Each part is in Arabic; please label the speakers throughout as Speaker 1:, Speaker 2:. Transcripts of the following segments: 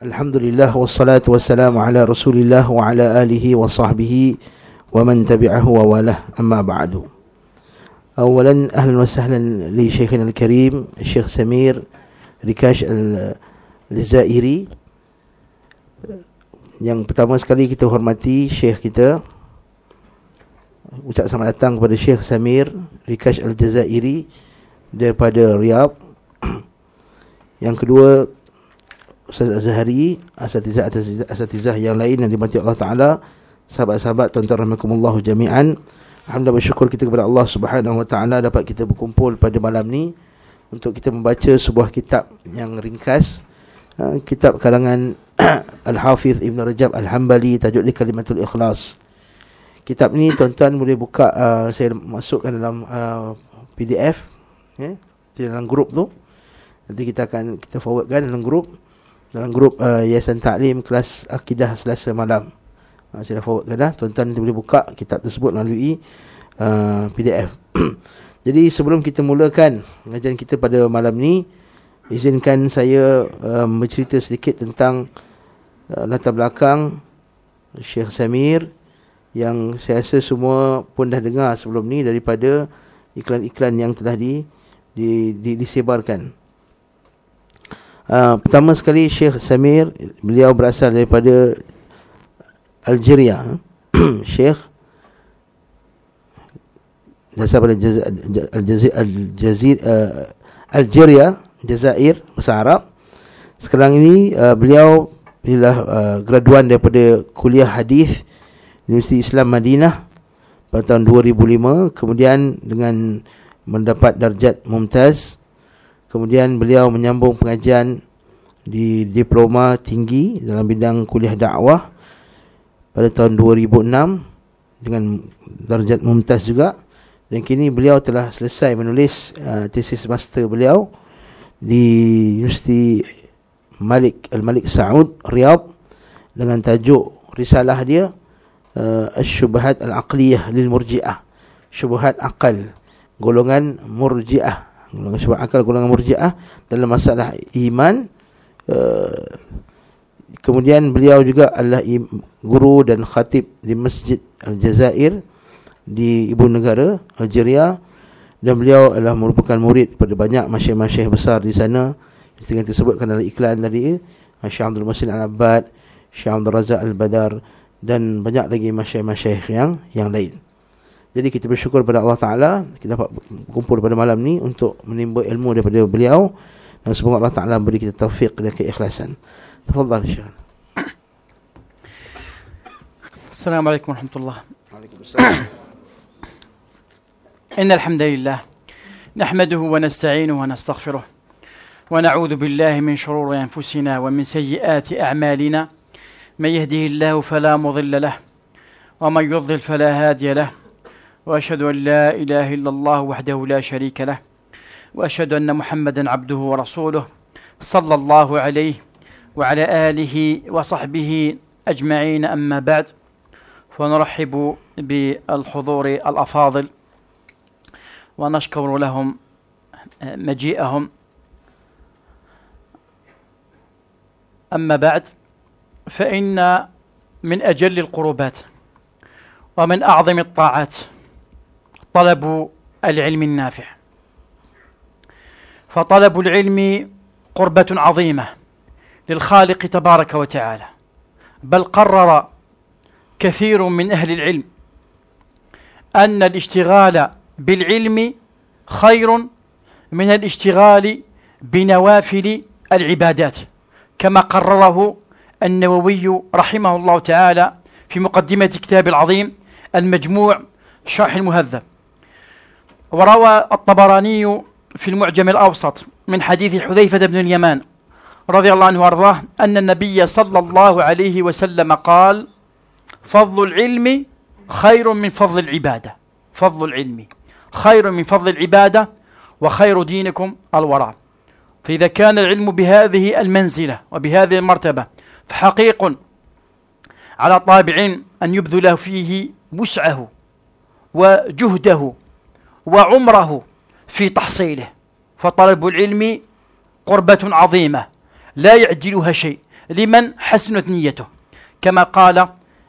Speaker 1: Alhamdulillah wassalatu wassalamu ala Rasulillah wa ala alihi wa sahbihi wa man tabi'ahu wa walah amma ba'du. Awalan ahlan wa sahlan li Sheikhina al-Karim, Sheikh Samir Rikash al-Zairi. Yang pertama sekali kita hormati Sheikh kita. Ucap selamat datang kepada Sheikh Samir Rikash al-Jazairi daripada Riyadh. Yang kedua Ustaz Azhari, asatizah asatizah yang lain yang dimati Allah Taala, sahabat-sahabat tuan-tuan rahimakumullah jami'an. Alhamdulillah bersyukur kita kepada Allah Subhanahu Wa Taala dapat kita berkumpul pada malam ni untuk kita membaca sebuah kitab yang ringkas. Ha, kitab kalangan Al-Hafiz Ibn Rajab Al-Hambali tajuk di Kalimatul Ikhlas. Kitab ni tuan-tuan boleh buka uh, saya masukkan dalam uh, ha, PDF yeah, dalam grup tu. Nanti kita akan kita forwardkan dalam grup dalam grup uh, Yayasan Taklim kelas akidah Selasa malam. Uh, ha, saya dah forward ke dah. Tuan-tuan boleh buka kitab tersebut melalui uh, eh, PDF. Jadi sebelum kita mulakan pengajian kita pada malam ni, izinkan saya uh, bercerita sedikit tentang uh, latar belakang Syekh Samir yang saya rasa semua pun dah dengar sebelum ni daripada iklan-iklan yang telah di di, di disebarkan. Ah, pertama sekali Syekh Samir beliau berasal daripada Algeria Syekh berasal dari Aljazir Aljazir uh, Algeria Jazair bahasa Arab sekarang ini uh, beliau ialah uh, graduan daripada kuliah hadis Universiti Islam Madinah pada tahun 2005 kemudian dengan mendapat darjat mumtaz Kemudian beliau menyambung pengajian di diploma tinggi dalam bidang kuliah dakwah pada tahun 2006 dengan darjat mumtaz juga dan kini beliau telah selesai menulis uh, tesis master beliau di Universiti Malik Al-Malik Saud Riyadh dengan tajuk risalah dia uh, Asy-Syubhat Al-Aqliyah lil Murji'ah Syubhat Akal golongan Murji'ah golongan sebab akal golongan murjiah dalam masalah iman eh, kemudian beliau juga adalah guru dan khatib di masjid Al Jazair di ibu negara Algeria dan beliau adalah merupakan murid pada banyak masyayikh-masyayikh besar di sana yang disebutkan dalam iklan tadi eh, Syekh Abdul Masin al Abad, Syekh Abdul Razak Al-Badar dan banyak lagi masyayikh-masyayikh yang yang lain Jadi kita bersyukur kepada Allah Ta'ala Kita dapat berkumpul pada malam ni Untuk menimba ilmu daripada beliau Dan semoga Allah Ta'ala beri kita taufiq dan keikhlasan Tafadhal insyaAllah
Speaker 2: Assalamualaikum warahmatullahi
Speaker 1: wabarakatuh
Speaker 2: Inna alhamdulillah لله نحمده ونستعينه ونستغفره ونعوذ بالله من شرور أنفسنا ومن سيئات أعمالنا من يهده الله فلا مضل له ومن يضلل فلا هادي له واشهد ان لا اله الا الله وحده لا شريك له واشهد ان محمدا عبده ورسوله صلى الله عليه وعلى اله وصحبه اجمعين اما بعد ونرحب بالحضور الافاضل ونشكر لهم مجيئهم اما بعد فان من اجل القربات ومن اعظم الطاعات طلب العلم النافع فطلب العلم قربة عظيمة للخالق تبارك وتعالى بل قرر كثير من أهل العلم أن الاشتغال بالعلم خير من الاشتغال بنوافل العبادات كما قرره النووي رحمه الله تعالى في مقدمة كتاب العظيم المجموع شرح المهذب وروى الطبراني في المعجم الأوسط من حديث حذيفة بن اليمان رضي الله عنه وارضاه أن النبي صلى الله عليه وسلم قال فضل العلم خير من فضل العبادة فضل العلم خير من فضل العبادة وخير دينكم الورع فإذا كان العلم بهذه المنزلة وبهذه المرتبة فحقيق على طالب العلم أن يبذل فيه وسعه وجهده وعمره في تحصيله فطلب العلم قربة عظيمة لا يعجلها شيء لمن حسنت نيته كما قال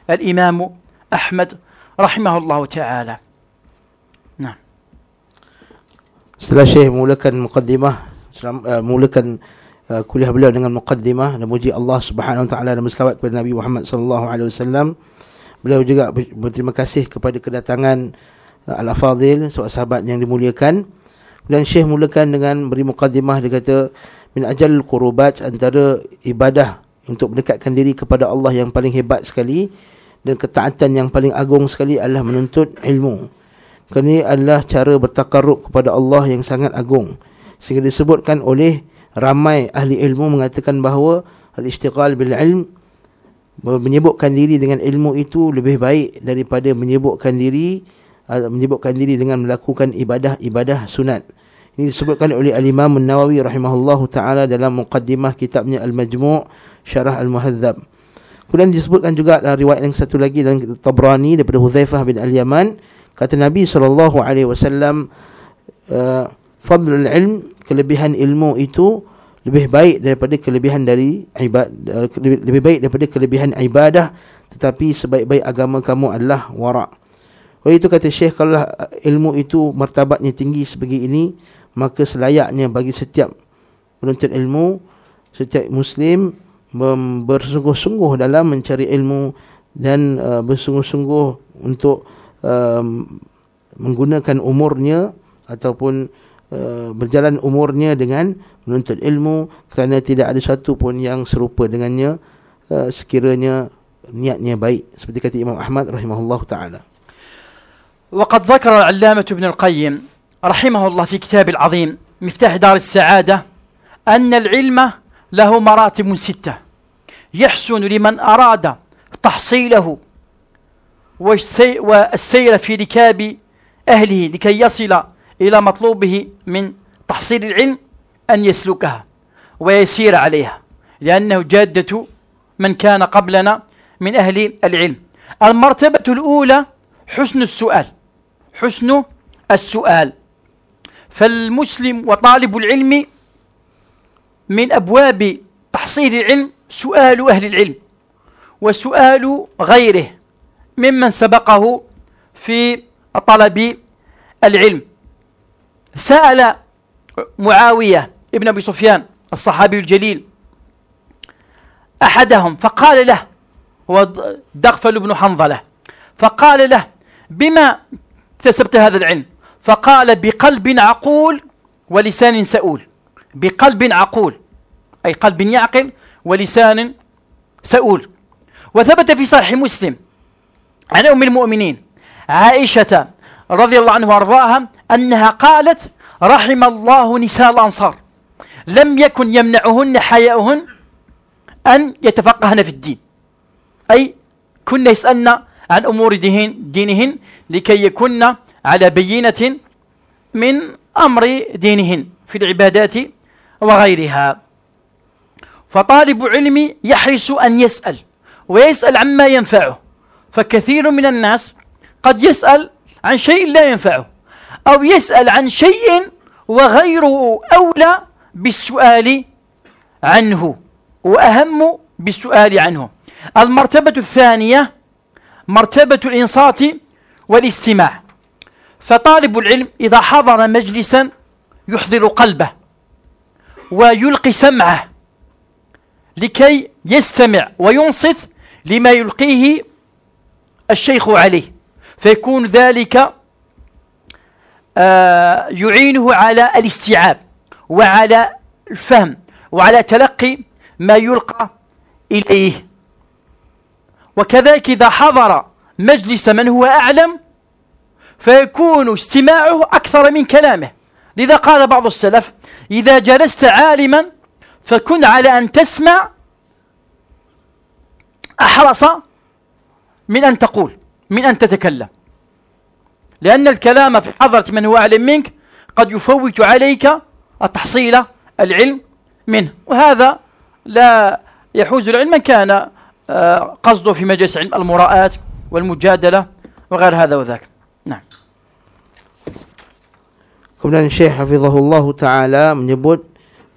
Speaker 2: الإمام أحمد رحمه الله تعالى
Speaker 1: نعم Setelah Syekh mulakan mukaddimah mulakan uh, kuliah beliau dengan mukaddimah dan muji Allah Subhanahu Wa Taala dan berselawat kepada Nabi Muhammad sallallahu alaihi wasallam. Beliau juga berterima kasih kepada kedatangan Al-Fadhil seorang sahabat yang dimuliakan dan Syekh mulakan dengan beri mukadimah dia kata min ajal qurubat antara ibadah untuk mendekatkan diri kepada Allah yang paling hebat sekali dan ketaatan yang paling agung sekali adalah menuntut ilmu kerana ini adalah cara bertakarub kepada Allah yang sangat agung sehingga disebutkan oleh ramai ahli ilmu mengatakan bahawa al-ishtiqal bil ilm menyebutkan diri dengan ilmu itu lebih baik daripada menyebutkan diri Ah, menyebutkan diri dengan melakukan ibadah-ibadah sunat. Ini disebutkan oleh Al-Imam Nawawi rahimahullahu taala dalam muqaddimah kitabnya Al-Majmu' Syarah Al-Muhadzab. Kemudian disebutkan juga dalam ah, riwayat yang satu lagi dalam Tabrani daripada Huzaifah bin Al-Yaman, kata Nabi sallallahu alaihi wasallam, ah, "Fadlul ilm, kelebihan ilmu itu lebih baik daripada kelebihan dari ibadah lebih baik daripada kelebihan ibadah tetapi sebaik-baik agama kamu adalah wara'." Oleh itu kata Syekh kalau ilmu itu martabatnya tinggi sebagai ini maka selayaknya bagi setiap penuntut ilmu setiap muslim bersungguh-sungguh dalam mencari ilmu dan uh, bersungguh-sungguh untuk uh, menggunakan umurnya ataupun uh, berjalan umurnya dengan menuntut ilmu kerana tidak ada satu pun yang serupa dengannya uh, sekiranya niatnya baik seperti kata Imam Ahmad rahimahullahu taala
Speaker 2: وقد ذكر العلامة ابن القيم رحمه الله في كتاب العظيم مفتاح دار السعادة أن العلم له مراتب ستة يحسن لمن أراد تحصيله والسير في ركاب أهله لكي يصل إلى مطلوبه من تحصيل العلم أن يسلكها ويسير عليها لأنه جادة من كان قبلنا من أهل العلم المرتبة الأولى حسن السؤال حسن السؤال فالمسلم وطالب العلم من أبواب تحصيل العلم سؤال أهل العلم وسؤال غيره ممن سبقه في طلب العلم سأل معاوية ابن أبي سفيان الصحابي الجليل أحدهم فقال له هو دغفل بن حنظلة فقال له بما اكتسبت هذا العلم فقال بقلب عقول ولسان سؤول بقلب عقول أي قلب يعقل ولسان سؤول وثبت في صحيح مسلم عن أم المؤمنين عائشة رضي الله عنها وارضاها أنها قالت رحم الله نساء الأنصار لم يكن يمنعهن حياؤهن أن يتفقهن في الدين أي كن يسألن عن أمور دينهن, دينهن لكي يكن على بينة من أمر دينهن في العبادات وغيرها فطالب علم يحرص أن يسأل ويسأل عما ينفعه فكثير من الناس قد يسأل عن شيء لا ينفعه أو يسأل عن شيء وغيره أولى بالسؤال عنه وأهم بالسؤال عنه المرتبة الثانية مرتبة الإنصات والاستماع فطالب العلم إذا حضر مجلسا يحضر قلبه ويلقي سمعه لكي يستمع وينصت لما يلقيه الشيخ عليه فيكون ذلك آه يعينه على الاستيعاب وعلى الفهم وعلى تلقي ما يلقى إليه وكذلك إذا حضر مجلس من هو أعلم فيكون استماعه أكثر من كلامه لذا قال بعض السلف إذا جلست عالما فكن على أن تسمع أحرص من أن تقول من أن تتكلم لأن الكلام في حضرة من هو أعلم منك قد يفوت عليك التحصيل العلم منه وهذا لا يحوز العلم من كان آه، قصده في مجلس علم المراءات والمجادلة وغير هذا وذاك
Speaker 1: Kemudian Syekh Hafizahullah Ta'ala menyebut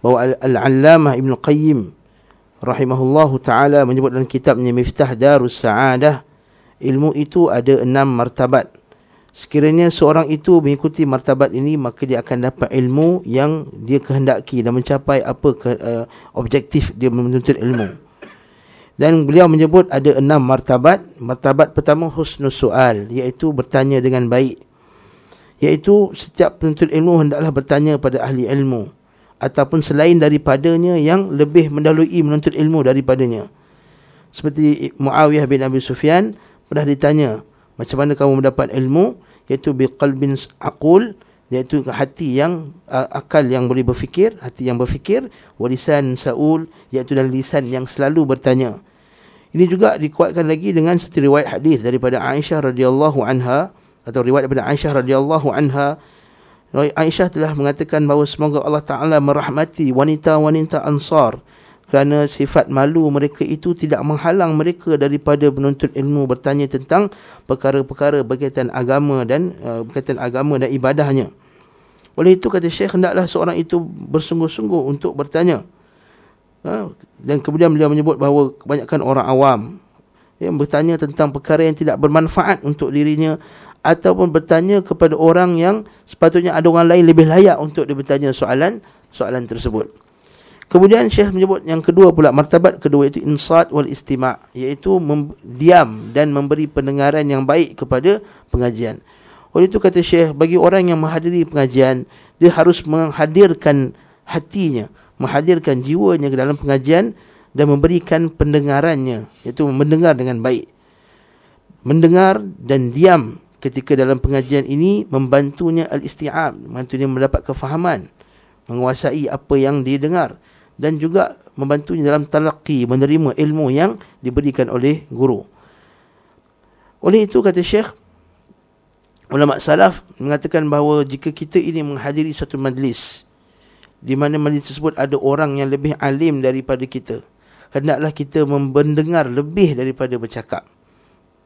Speaker 1: bahawa Al-Allamah Ibn Qayyim Rahimahullah Ta'ala menyebut dalam kitabnya Miftah Darus Sa'adah Ilmu itu ada enam martabat Sekiranya seorang itu mengikuti martabat ini Maka dia akan dapat ilmu yang dia kehendaki Dan mencapai apa ke, uh, objektif dia menuntut ilmu Dan beliau menyebut ada enam martabat Martabat pertama husnus soal Iaitu bertanya dengan baik iaitu setiap penuntut ilmu hendaklah bertanya kepada ahli ilmu ataupun selain daripadanya yang lebih mendalui menuntut ilmu daripadanya. Seperti Muawiyah bin Abi Sufyan pernah ditanya, macam mana kamu mendapat ilmu? Iaitu bin aqul, iaitu hati yang uh, akal yang boleh berfikir, hati yang berfikir, warisan saul, iaitu dan lisan yang selalu bertanya. Ini juga dikuatkan lagi dengan satu riwayat hadis daripada Aisyah radhiyallahu anha atau riwayat daripada Aisyah radhiyallahu anha Aisyah telah mengatakan bahawa semoga Allah Ta'ala merahmati wanita-wanita ansar kerana sifat malu mereka itu tidak menghalang mereka daripada menuntut ilmu bertanya tentang perkara-perkara berkaitan agama dan uh, berkaitan agama dan ibadahnya. Oleh itu kata Syekh hendaklah seorang itu bersungguh-sungguh untuk bertanya. Ha? Dan kemudian beliau menyebut bahawa kebanyakan orang awam yang bertanya tentang perkara yang tidak bermanfaat untuk dirinya ataupun bertanya kepada orang yang sepatutnya ada orang lain lebih layak untuk dia bertanya soalan soalan tersebut. Kemudian Syekh menyebut yang kedua pula martabat kedua itu insat wal istima' iaitu diam dan memberi pendengaran yang baik kepada pengajian. Oleh itu kata Syekh bagi orang yang menghadiri pengajian dia harus menghadirkan hatinya, menghadirkan jiwanya ke dalam pengajian dan memberikan pendengarannya iaitu mendengar dengan baik. Mendengar dan diam ketika dalam pengajian ini membantunya al-isti'ab, membantunya mendapat kefahaman, menguasai apa yang dia dengar dan juga membantunya dalam talaqqi, menerima ilmu yang diberikan oleh guru. Oleh itu kata Syekh ulama salaf mengatakan bahawa jika kita ini menghadiri satu majlis di mana majlis tersebut ada orang yang lebih alim daripada kita, hendaklah kita mendengar lebih daripada bercakap.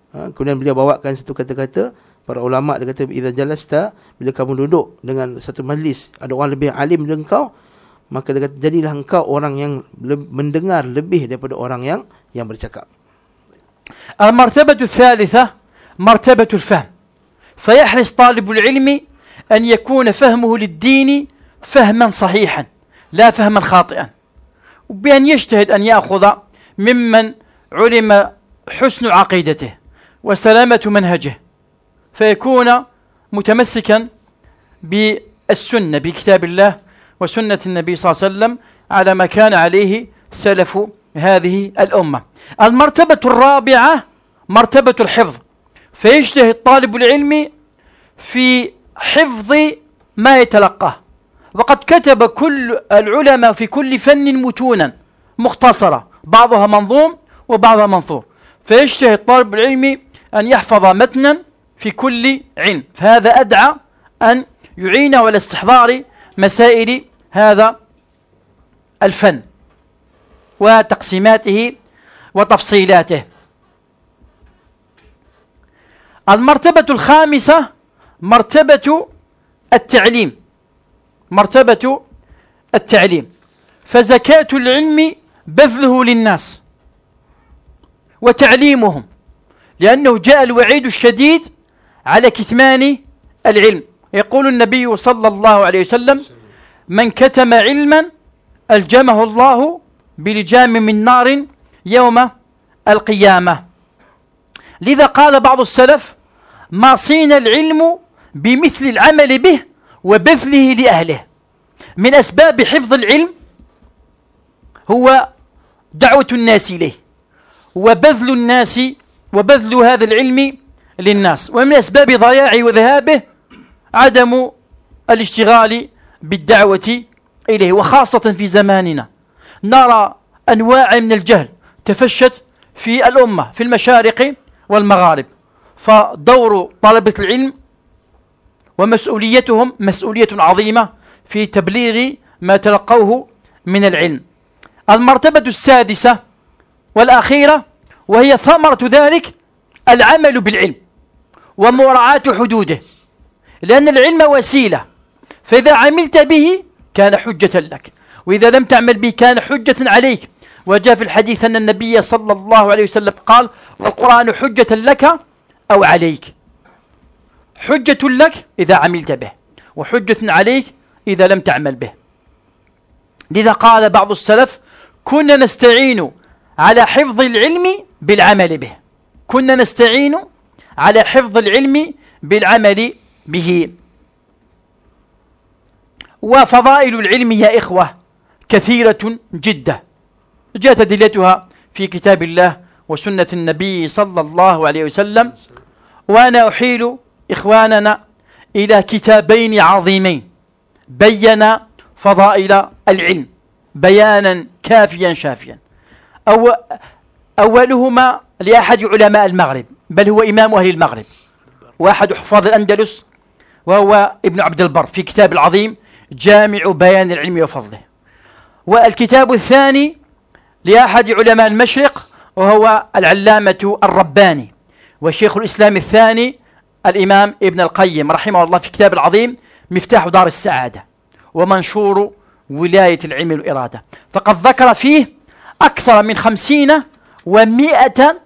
Speaker 1: Ha, kemudian beliau bawakan satu kata-kata para ulama dia kata idza jalasta bila kamu duduk dengan satu majlis ada orang lebih alim daripada engkau maka dia kata jadilah engkau orang yang le- mendengar lebih daripada orang yang yang bercakap. al المرتبة
Speaker 2: الثالثة مرتبة الفهم فيحرص ilmi an yakuna fahmuhu فهمه للدين فهما صحيحا لا فهما خاطئا وبأن يجتهد أن يأخذ ممن علم حسن عقيدته وسلامة منهجه فيكون متمسكا بالسنة بكتاب الله وسنة النبي صلى الله عليه وسلم على ما كان عليه سلف هذه الأمة المرتبة الرابعة مرتبة الحفظ فيجتهد طالب العلم في حفظ ما يتلقاه وقد كتب كل العلماء في كل فن متونا مختصرة بعضها منظوم وبعضها منثور فيجتهد طالب العلم أن يحفظ متنا في كل علم فهذا أدعى أن يعينه على استحضار مسائل هذا الفن وتقسيماته وتفصيلاته المرتبة الخامسة مرتبة التعليم مرتبة التعليم فزكاة العلم بذله للناس وتعليمهم لأنه جاء الوعيد الشديد على كتمان العلم يقول النبي صلى الله عليه وسلم من كتم علما ألجمه الله بلجام من نار يوم القيامة لذا قال بعض السلف ما صين العلم بمثل العمل به وبذله لأهله من أسباب حفظ العلم هو دعوة الناس إليه وبذل الناس وبذل هذا العلم للناس ومن أسباب ضياعه وذهابه عدم الاشتغال بالدعوة إليه وخاصة في زماننا نرى أنواع من الجهل تفشت في الأمة في المشارق والمغارب فدور طلبة العلم ومسؤوليتهم مسؤولية عظيمة في تبليغ ما تلقوه من العلم المرتبة السادسة والأخيرة وهي ثمرة ذلك العمل بالعلم ومراعاة حدوده لأن العلم وسيلة فإذا عملت به كان حجة لك وإذا لم تعمل به كان حجة عليك وجاء في الحديث أن النبي صلى الله عليه وسلم قال والقرآن حجة لك أو عليك حجة لك إذا عملت به وحجة عليك إذا لم تعمل به لذا قال بعض السلف كنا نستعين على حفظ العلم بالعمل به كنا نستعين على حفظ العلم بالعمل به وفضائل العلم يا إخوة كثيرة جدا جاءت أدلتها في كتاب الله وسنة النبي صلى الله عليه وسلم وأنا أحيل إخواننا إلى كتابين عظيمين بين فضائل العلم بيانا كافيا شافيا أو أولهما لأحد علماء المغرب بل هو إمام أهل المغرب وأحد حفاظ الأندلس وهو ابن عبد البر في كتاب العظيم جامع بيان العلم وفضله والكتاب الثاني لأحد علماء المشرق وهو العلامة الرباني وشيخ الإسلام الثاني الإمام ابن القيم رحمه الله في كتاب العظيم مفتاح دار السعادة ومنشور ولاية العلم والإرادة فقد ذكر فيه أكثر من خمسين ومائة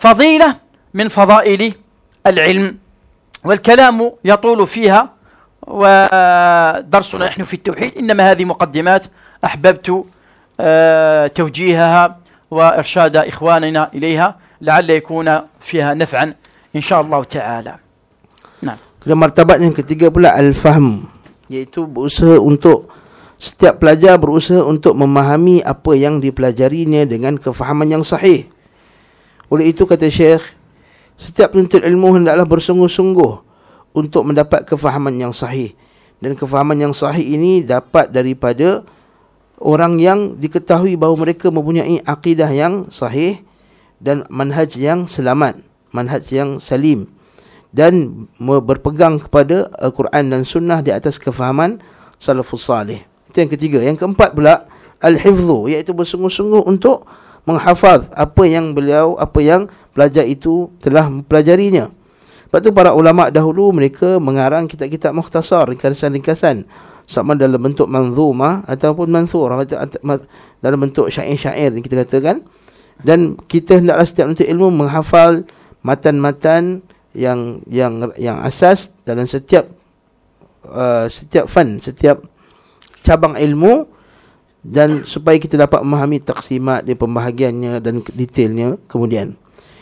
Speaker 2: فضيلة من فضائل العلم والكلام يطول فيها ودرسنا نحن في التوحيد إنما هذه مقدمات أحببت توجيهها وإرشاد إخواننا إليها لعل يكون فيها نفعا إن شاء الله تعالى
Speaker 1: نعم Kemudian martabat yang ketiga pula al-fahm iaitu berusaha untuk setiap pelajar berusaha untuk memahami apa yang dipelajarinya dengan kefahaman yang sahih. Oleh itu kata Syekh, setiap penuntut ilmu hendaklah bersungguh-sungguh untuk mendapat kefahaman yang sahih. Dan kefahaman yang sahih ini dapat daripada orang yang diketahui bahawa mereka mempunyai akidah yang sahih dan manhaj yang selamat, manhaj yang salim dan berpegang kepada Al-Quran dan Sunnah di atas kefahaman salafus salih. Itu yang ketiga. Yang keempat pula, Al-Hifzu, iaitu bersungguh-sungguh untuk menghafaz apa yang beliau apa yang pelajar itu telah mempelajarinya. Lepas tu para ulama dahulu mereka mengarang kitab-kitab mukhtasar, ringkasan-ringkasan sama dalam bentuk manzuma ataupun mansur dalam bentuk syair-syair yang kita katakan dan kita hendaklah setiap menuntut ilmu menghafal matan-matan yang yang yang asas dalam setiap uh, setiap fan setiap cabang ilmu dan supaya kita dapat memahami taksimat dia pembahagiannya dan detailnya kemudian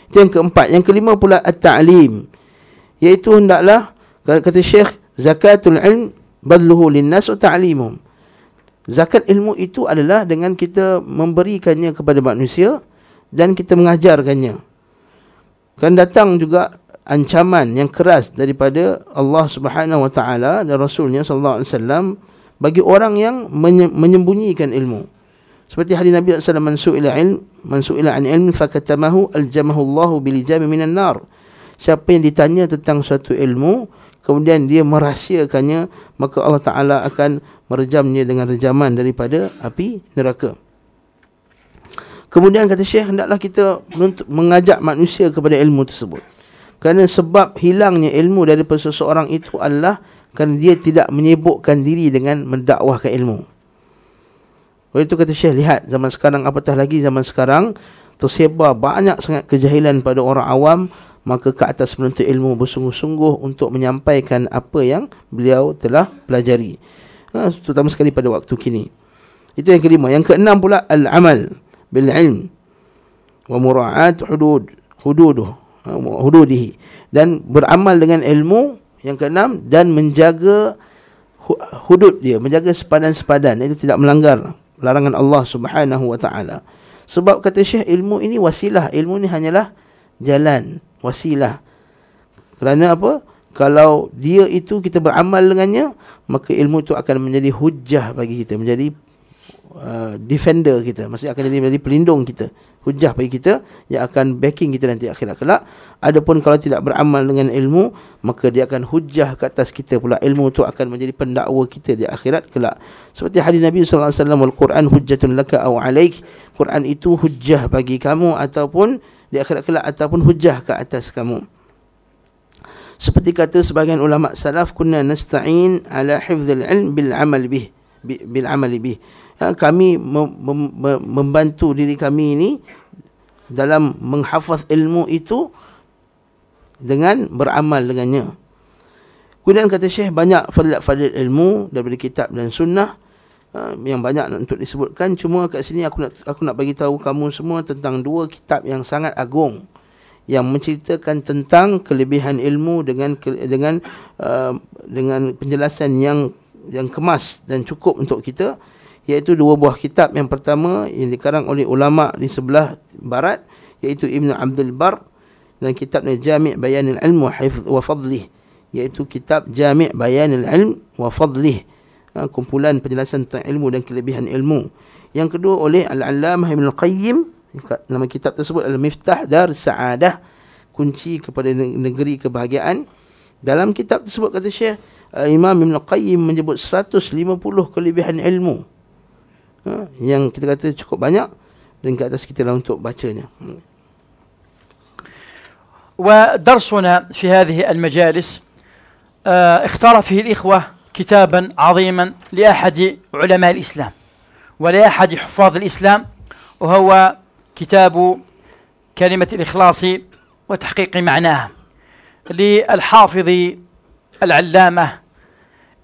Speaker 1: itu yang keempat yang kelima pula at-ta'lim iaitu hendaklah kata Syekh zakatul ilm badluhu linnas ta'limum. zakat ilmu itu adalah dengan kita memberikannya kepada manusia dan kita mengajarkannya kan datang juga ancaman yang keras daripada Allah Subhanahu wa taala dan rasulnya sallallahu alaihi wasallam bagi orang yang menyembunyikan ilmu. Seperti hari Nabi SAW man su'ila ilm man su'ila an ilm fakatamahu aljamahu Allahu bil jami minan nar. Siapa yang ditanya tentang suatu ilmu kemudian dia merahsiakannya maka Allah Taala akan merejamnya dengan rejaman daripada api neraka. Kemudian kata Syekh hendaklah kita mengajak manusia kepada ilmu tersebut. Kerana sebab hilangnya ilmu daripada seseorang itu adalah kerana dia tidak menyibukkan diri dengan mendakwahkan ilmu. Oleh itu kata Syekh, lihat zaman sekarang apatah lagi zaman sekarang tersebar banyak sangat kejahilan pada orang awam maka ke atas penuntut ilmu bersungguh-sungguh untuk menyampaikan apa yang beliau telah pelajari. Ha, terutama sekali pada waktu kini. Itu yang kelima. Yang keenam pula, al-amal bil-ilm wa mura'at hudud, hududuh, ha, hududihi. Dan beramal dengan ilmu yang keenam dan menjaga hudud dia, menjaga sepadan-sepadan itu tidak melanggar larangan Allah Subhanahu wa taala. Sebab kata Syekh ilmu ini wasilah, ilmu ini hanyalah jalan, wasilah. Kerana apa? Kalau dia itu kita beramal dengannya, maka ilmu itu akan menjadi hujah bagi kita, menjadi Uh, defender kita maksudnya akan jadi menjadi pelindung kita hujah bagi kita yang akan backing kita nanti akhirat kelak adapun kalau tidak beramal dengan ilmu maka dia akan hujah ke atas kita pula ilmu itu akan menjadi pendakwa kita di akhirat kelak seperti hadis Nabi sallallahu alaihi wasallam al-Quran hujjatun laka aw alaik Quran itu hujah bagi kamu ataupun di akhirat kelak ataupun hujah ke atas kamu seperti kata sebagian ulama salaf kunna nasta'in ala hifdzil ilm bil amal bih bil amal bih ha, kami mem, mem, mem, membantu diri kami ini dalam menghafaz ilmu itu dengan beramal dengannya. Kemudian kata Syekh banyak fadil-fadil ilmu daripada kitab dan sunnah ha, yang banyak untuk disebutkan cuma kat sini aku nak aku nak bagi tahu kamu semua tentang dua kitab yang sangat agung yang menceritakan tentang kelebihan ilmu dengan dengan uh, dengan penjelasan yang yang kemas dan cukup untuk kita iaitu dua buah kitab yang pertama yang dikarang oleh ulama di sebelah barat iaitu Ibn Abdul Bar dan kitabnya Jami' Bayanil Ilm wa Hifz wa Fadlih iaitu kitab Jami' Bayanil Ilm wa Fadlih ha, kumpulan penjelasan tentang ilmu dan kelebihan ilmu yang kedua oleh Al-Allamah Ibnu Qayyim nama kitab tersebut adalah Miftah Dar Saadah kunci kepada negeri kebahagiaan dalam kitab tersebut kata Syekh Imam Ibn Qayyim menyebut 150 kelebihan ilmu ha, yang kita kata cukup banyak dan ke atas kita lah untuk bacanya.
Speaker 2: ودرسنا في هذه المجالس اختار فيه الإخوة كتابا عظيما لأحد علماء الإسلام ولأحد حفاظ الإسلام وهو كتاب كلمة الإخلاص وتحقيق معناها للحافظ العلامة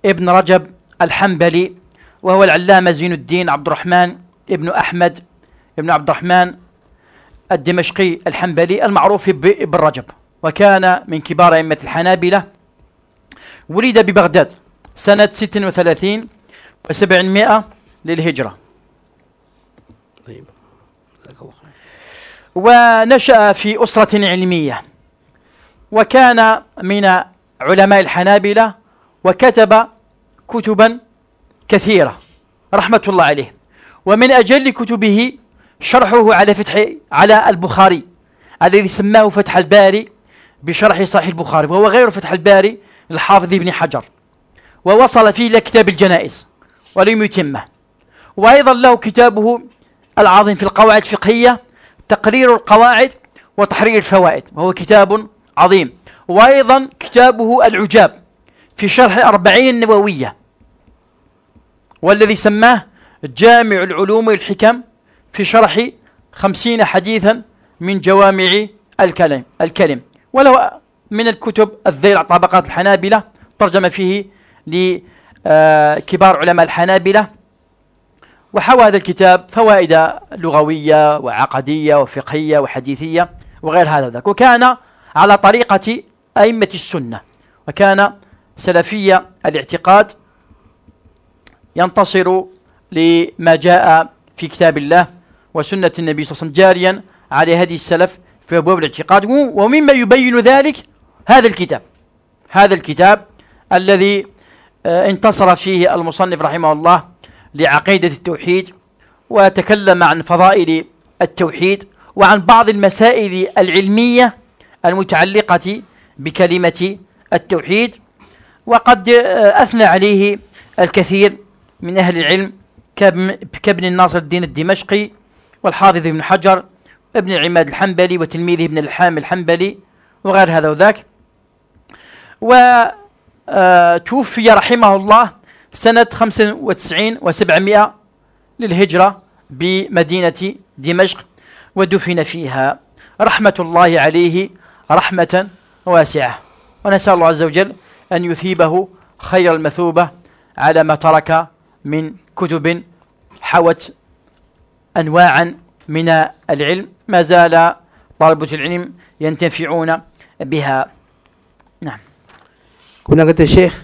Speaker 2: ابن رجب الحنبلي وهو العلامة زين الدين عبد الرحمن ابن أحمد ابن عبد الرحمن الدمشقي الحنبلي المعروف بابن رجب وكان من كبار أئمة الحنابلة ولد ببغداد سنة 36 و700 للهجرة طيب ونشأ في أسرة علمية وكان من علماء الحنابلة وكتب كتبا كثيرة رحمة الله عليه ومن أجل كتبه شرحه على فتح على البخاري الذي سماه فتح الباري بشرح صحيح البخاري وهو غير فتح الباري للحافظ ابن حجر ووصل فيه إلى كتاب الجنائز ولم يتمه وأيضا له كتابه العظيم في القواعد الفقهية تقرير القواعد وتحرير الفوائد وهو كتاب عظيم وأيضا كتابه العجاب في شرح الأربعين النووية والذي سماه جامع العلوم والحكم في شرح خمسين حديثا من جوامع الكلم الكلم وله من الكتب الذيل طبقات الحنابلة ترجم فيه لكبار علماء الحنابلة وحوى هذا الكتاب فوائد لغوية وعقدية وفقهية وحديثية وغير هذا ذاك وكان على طريقة أئمة السنة وكان سلفي الاعتقاد ينتصر لما جاء في كتاب الله وسنة النبي صلى الله عليه وسلم جاريا على هذه السلف في أبواب الاعتقاد ومما يبين ذلك هذا الكتاب هذا الكتاب الذي آه، انتصر فيه المصنف رحمه الله لعقيدة التوحيد وتكلم عن فضائل التوحيد وعن بعض المسائل العلمية المتعلقة بكلمة التوحيد وقد آه، أثنى عليه الكثير من أهل العلم كابن الناصر الدين الدمشقي والحافظ ابن حجر ابن العماد الحنبلي وتلميذه ابن الحام الحنبلي وغير هذا وذاك وتوفي آه، رحمه الله سنة 95 و700 للهجرة بمدينة دمشق ودفن فيها رحمة الله عليه رحمة واسعة ونسأل الله عز وجل أن يثيبه خير المثوبة على ما ترك من كتب حوت أنواعا من العلم ما زال طالبة العلم ينتفعون
Speaker 1: بها نعم كنا قلت الشيخ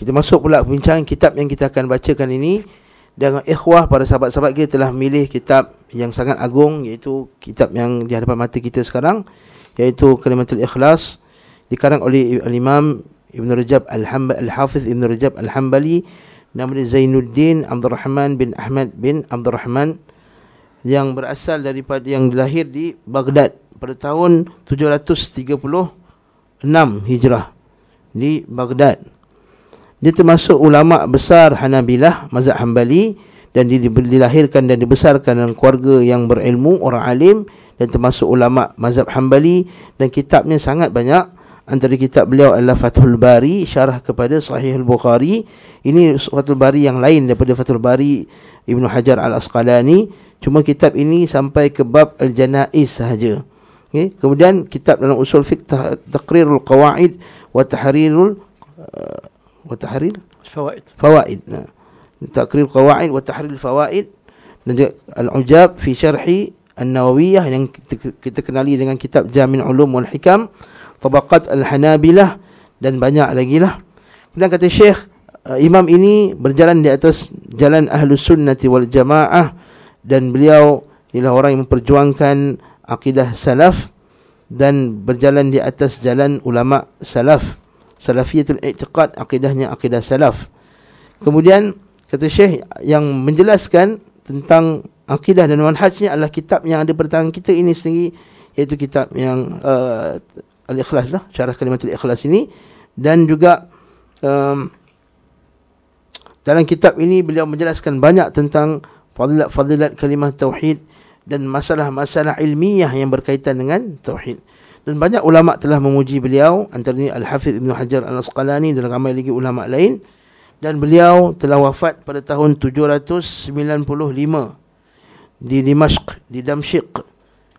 Speaker 1: Kita masuk pula bincangan kitab yang kita akan bacakan ini dengan ikhwah para sahabat-sahabat kita telah memilih kitab yang sangat agung iaitu kitab yang di hadapan mata kita sekarang iaitu Kalimatul Ikhlas dikarang oleh Al-Imam Ibn Rajab Al-Hafiz Ibn Rajab Al-Hambali nama dia Zainuddin Abdul Rahman bin Ahmad bin Abdul Rahman yang berasal daripada yang dilahir di Baghdad pada tahun 736 Hijrah di Baghdad. Dia termasuk ulama besar Hanabilah mazhab Hambali dan dilahirkan dan dibesarkan dalam keluarga yang berilmu orang alim dan termasuk ulama mazhab Hambali dan kitabnya sangat banyak antara kitab beliau adalah Fathul Bari syarah kepada Sahih Al-Bukhari ini Fathul Bari yang lain daripada Fathul Bari Ibnu Hajar Al-Asqalani cuma kitab ini sampai ke bab al Janaiz sahaja okay. kemudian kitab dalam usul fiqh ta- Taqrirul Qawaid wa Tahrirul uh, wa Tahrir Fawaid Fawaid nah. Taqrirul Qawaid wa Tahrirul Fawaid dan juga Al-Ujab fi syarhi An-Nawawiyah yang kita, kita kenali dengan kitab Jamin Ulum wal Hikam tabaqat al-hanabilah dan banyak lagi lah. Kemudian kata Syekh, uh, imam ini berjalan di atas jalan ahlu sunnati wal jamaah dan beliau ialah orang yang memperjuangkan akidah salaf dan berjalan di atas jalan ulama salaf. Salafiyatul Iqtiqad akidahnya akidah salaf. Kemudian kata Syekh yang menjelaskan tentang akidah dan manhajnya adalah kitab yang ada pertangan kita ini sendiri iaitu kitab yang uh, al-ikhlas lah cara kalimat al-ikhlas ini dan juga um, dalam kitab ini beliau menjelaskan banyak tentang fadilat-fadilat kalimat tauhid dan masalah-masalah ilmiah yang berkaitan dengan tauhid dan banyak ulama telah memuji beliau antaranya al-hafiz ibnu hajar al-asqalani dan ramai lagi ulama lain dan beliau telah wafat pada tahun 795 di Dimashq, di Damsyik.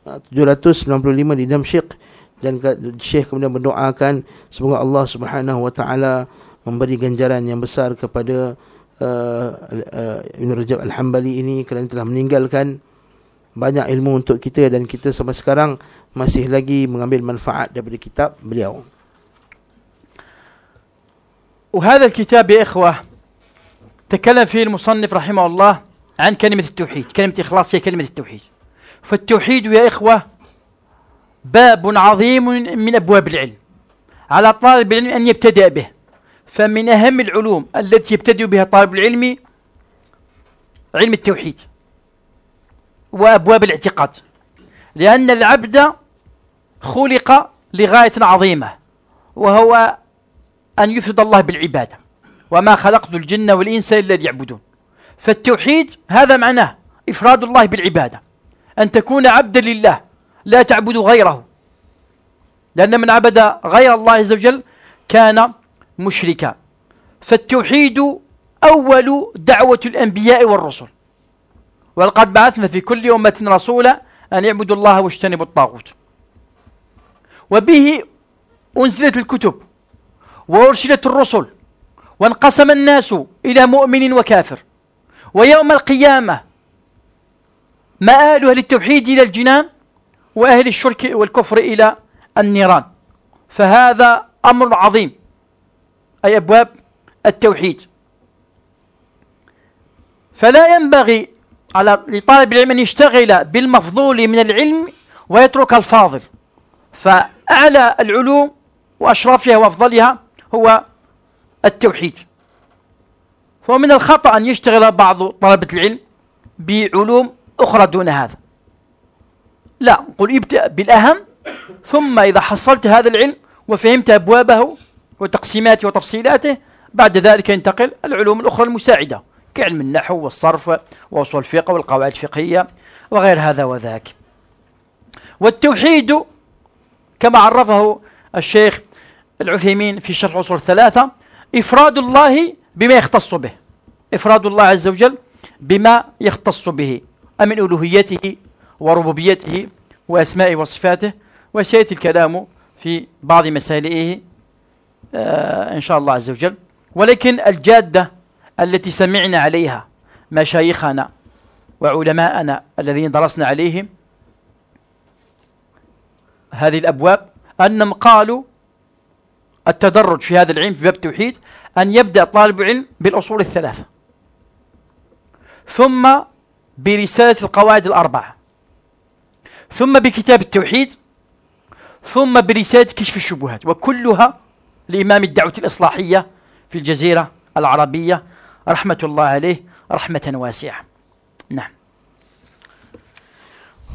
Speaker 1: 795 ah, di Damsyik dan Syekh kemudian mendoakan semoga Allah Subhanahu wa taala memberi ganjaran yang besar kepada uh, uh, Ibn Rajab Al-Hambali ini kerana telah meninggalkan banyak ilmu untuk kita dan kita sampai sekarang masih lagi mengambil manfaat daripada kitab beliau. وهذا الكتاب يا إخوة
Speaker 2: تكلم فيه المصنف رحمه الله عن كلمة التوحيد كلمة إخلاص هي كلمة التوحيد فالتوحيد يا إخوة باب عظيم من أبواب العلم على طالب العلم أن يبتدأ به فمن أهم العلوم التي يبتدئ بها طالب العلم علم التوحيد وأبواب الاعتقاد لأن العبد خلق لغاية عظيمة وهو أن يفرد الله بالعبادة وما خلقت الجن والإنس إلا ليعبدون فالتوحيد هذا معناه إفراد الله بالعبادة أن تكون عبدا لله لا تعبد غيره لأن من عبد غير الله عز وجل كان مشركا فالتوحيد أول دعوة الأنبياء والرسل ولقد بعثنا في كل أمة رسولا أن يعبدوا الله واجتنبوا الطاغوت وبه أنزلت الكتب وأرسلت الرسل وانقسم الناس إلى مؤمن وكافر ويوم القيامة مآل أهل التوحيد إلى الجنان وأهل الشرك والكفر إلى النيران فهذا أمر عظيم أي أبواب التوحيد فلا ينبغي على لطالب العلم أن يشتغل بالمفضول من العلم ويترك الفاضل فأعلى العلوم وأشرفها وأفضلها هو التوحيد فمن الخطأ أن يشتغل بعض طلبة العلم بعلوم أخرى دون هذا لا قل ابدأ بالأهم ثم إذا حصلت هذا العلم وفهمت أبوابه وتقسيماته وتفصيلاته بعد ذلك ينتقل العلوم الأخرى المساعدة كعلم النحو والصرف وأصول الفقه والقواعد الفقهية وغير هذا وذاك والتوحيد كما عرفه الشيخ العثيمين في شرح أصول الثلاثة إفراد الله بما يختص به إفراد الله عز وجل بما يختص به أمن ألوهيته وربوبيته وأسمائه وصفاته وسيأتي الكلام في بعض مسائله آه، إن شاء الله عز وجل ولكن الجادة التي سمعنا عليها مشايخنا وعلماءنا الذين درسنا عليهم هذه الأبواب أنهم قالوا التدرج في هذا العلم في باب التوحيد أن يبدأ طالب العلم بالأصول الثلاثة ثم برسالة القواعد الأربعة ثم بكتاب التوحيد ثم برسالة كشف الشبهات وكلها لإمام الدعوة الإصلاحية في الجزيرة العربية رحمة الله عليه رحمة واسعة نعم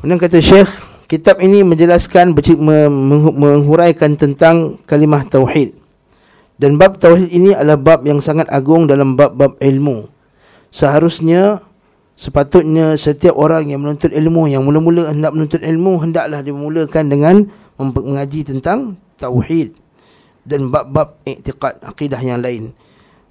Speaker 1: هناك الشيخ كتاب ini menjelaskan menghuraikan tentang kalimah tauhid dan bab tauhid ini adalah bab yang sangat agung dalam bab-bab ilmu seharusnya sepatutnya setiap orang yang menuntut ilmu yang mula-mula hendak menuntut ilmu hendaklah dimulakan dengan mengaji tentang tauhid dan bab-bab iktiqat akidah yang lain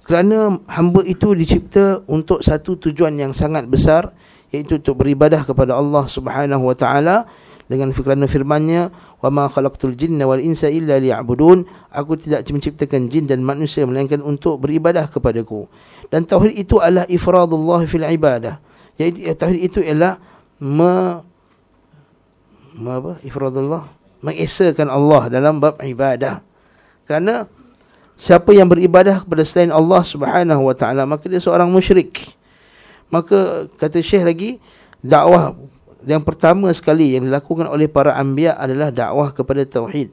Speaker 1: kerana hamba itu dicipta untuk satu tujuan yang sangat besar iaitu untuk beribadah kepada Allah Subhanahu wa taala dengan fikiran firman-Nya wa ma khalaqtul jinna wal insa illa liya'budun aku tidak menciptakan jin dan manusia melainkan untuk beribadah kepadaku dan tauhid itu adalah ifradullah fil ibadah jadi eh, tauhid itu ialah me, me apa? Ifradullah, mengesakan Allah dalam bab ibadah. Kerana siapa yang beribadah kepada selain Allah Subhanahu wa taala maka dia seorang musyrik. Maka kata Syekh lagi dakwah yang pertama sekali yang dilakukan oleh para anbiya adalah dakwah kepada tauhid.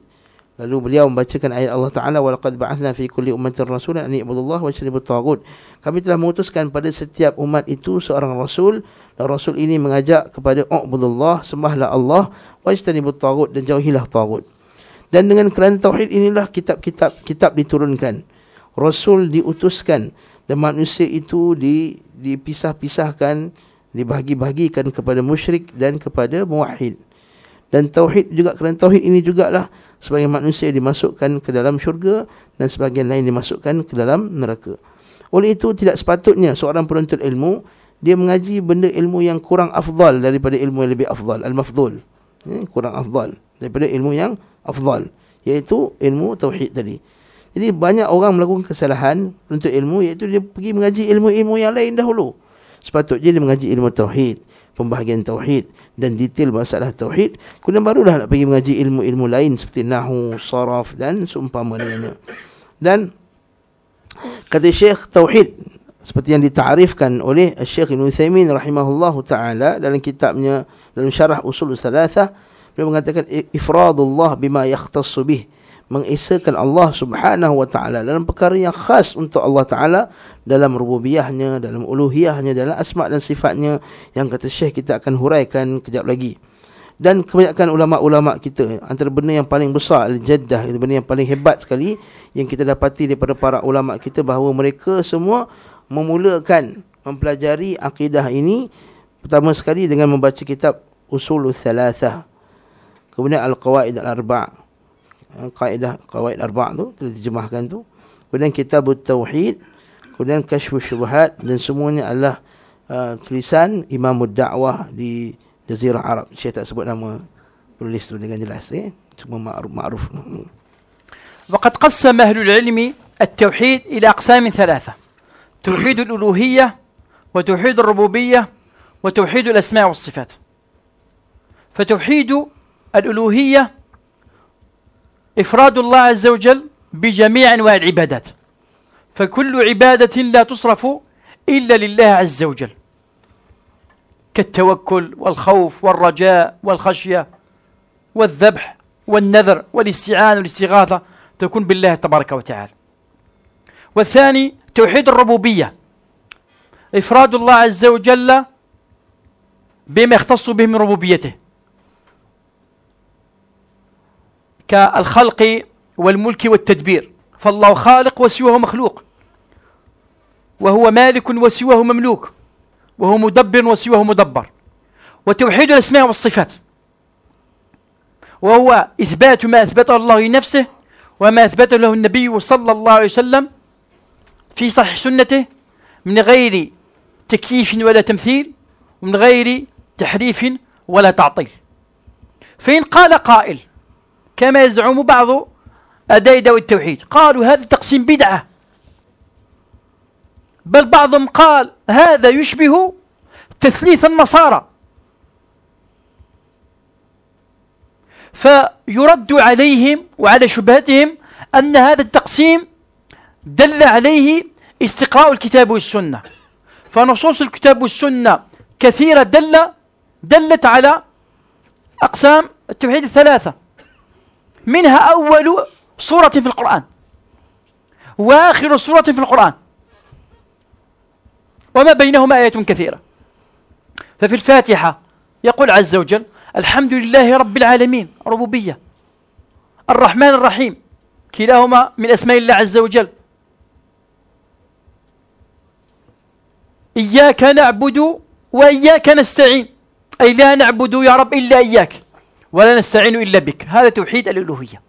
Speaker 1: Lalu beliau membacakan ayat Allah Ta'ala Walaqad ba'athna fi kulli umatir rasul Ani ibadullah wa syaribut ta'ud Kami telah mengutuskan pada setiap umat itu Seorang rasul Dan rasul ini mengajak kepada U'budullah Sembahlah Allah Wa syaribut ta'ud Dan jauhilah ta'ud Dan dengan kerana tauhid inilah Kitab-kitab Kitab diturunkan Rasul diutuskan Dan manusia itu Dipisah-pisahkan Dibahagi-bahagikan kepada musyrik Dan kepada muwahid dan tauhid juga kerana tauhid ini jugalah sebagai manusia dimasukkan ke dalam syurga dan sebagian lain dimasukkan ke dalam neraka. Oleh itu tidak sepatutnya seorang penuntut ilmu dia mengaji benda ilmu yang kurang afdal daripada ilmu yang lebih afdal al-mafdhul. Ya, hmm, kurang afdal daripada ilmu yang afdal iaitu ilmu tauhid tadi. Jadi banyak orang melakukan kesalahan penuntut ilmu iaitu dia pergi mengaji ilmu-ilmu yang lain dahulu. Sepatutnya dia mengaji ilmu tauhid pembahagian tauhid dan detail masalah tauhid kemudian barulah nak pergi mengaji ilmu-ilmu lain seperti nahu saraf dan seumpamanya dan kata syekh tauhid seperti yang ditarifkan oleh Syekh Ibn Uthaymin rahimahullahu ta'ala dalam kitabnya, dalam syarah usul salatah, beliau mengatakan, ifradullah bima yakhtassu bih. Mengisahkan Allah Subhanahu wa taala dalam perkara yang khas untuk Allah taala dalam rububiyahnya, dalam uluhiyahnya, dalam asma dan sifatnya yang kata Syekh kita akan huraikan kejap lagi. Dan kebanyakan ulama-ulama kita antara benda yang paling besar jadah, benda yang paling hebat sekali yang kita dapati daripada para ulama kita bahawa mereka semua memulakan mempelajari akidah ini pertama sekali dengan membaca kitab Usulul Thalathah. Kemudian Al-Qawaid Al-Arba'ah. kaedah kawaid arba' tu telah terjemahkan tu kemudian kitab tauhid kemudian kasyfus syubhat dan semuanya adalah uh, tulisan Imam Dakwah di Jazirah Arab saya tak sebut nama penulis tu dengan jelas eh cuma ma'ruf ma'ruf
Speaker 2: وقد قسم أهل العلم التوحيد إلى أقسام ثلاثة توحيد الألوهية وتوحيد الربوبية وتوحيد الأسماء والصفات فتوحيد الألوهية إفراد الله عز وجل بجميع أنواع العبادات فكل عبادة لا تصرف إلا لله عز وجل كالتوكل والخوف والرجاء والخشية والذبح والنذر والاستعانة والاستغاثة تكون بالله تبارك وتعالى والثاني توحيد الربوبية إفراد الله عز وجل بما يختص به من ربوبيته كالخلق والملك والتدبير فالله خالق وسواه مخلوق وهو مالك وسواه مملوك وهو مدبر وسواه مدبر وتوحيد الأسماء والصفات وهو إثبات ما أثبته الله لنفسه وما أثبته له النبي صلى الله عليه وسلم في صح سنته من غير تكييف ولا تمثيل ومن غير تحريف ولا تعطيل فإن قال قائل كما يزعم بعض أداء دعوة التوحيد قالوا هذا التقسيم بدعة بل بعضهم قال هذا يشبه تثليث النصارى فيرد عليهم وعلى شبهتهم أن هذا التقسيم دل عليه استقراء الكتاب والسنة فنصوص الكتاب والسنة كثيرة دل دلت على أقسام التوحيد الثلاثة منها أول سورة في القرآن وآخر سورة في القرآن وما بينهما آيات كثيرة ففي الفاتحة يقول عز وجل الحمد لله رب العالمين ربوبية الرحمن الرحيم كلاهما من أسماء الله عز وجل إياك نعبد وإياك نستعين أي لا نعبد يا رب إلا إياك ولا نستعين إلا بك هذا توحيد الألوهية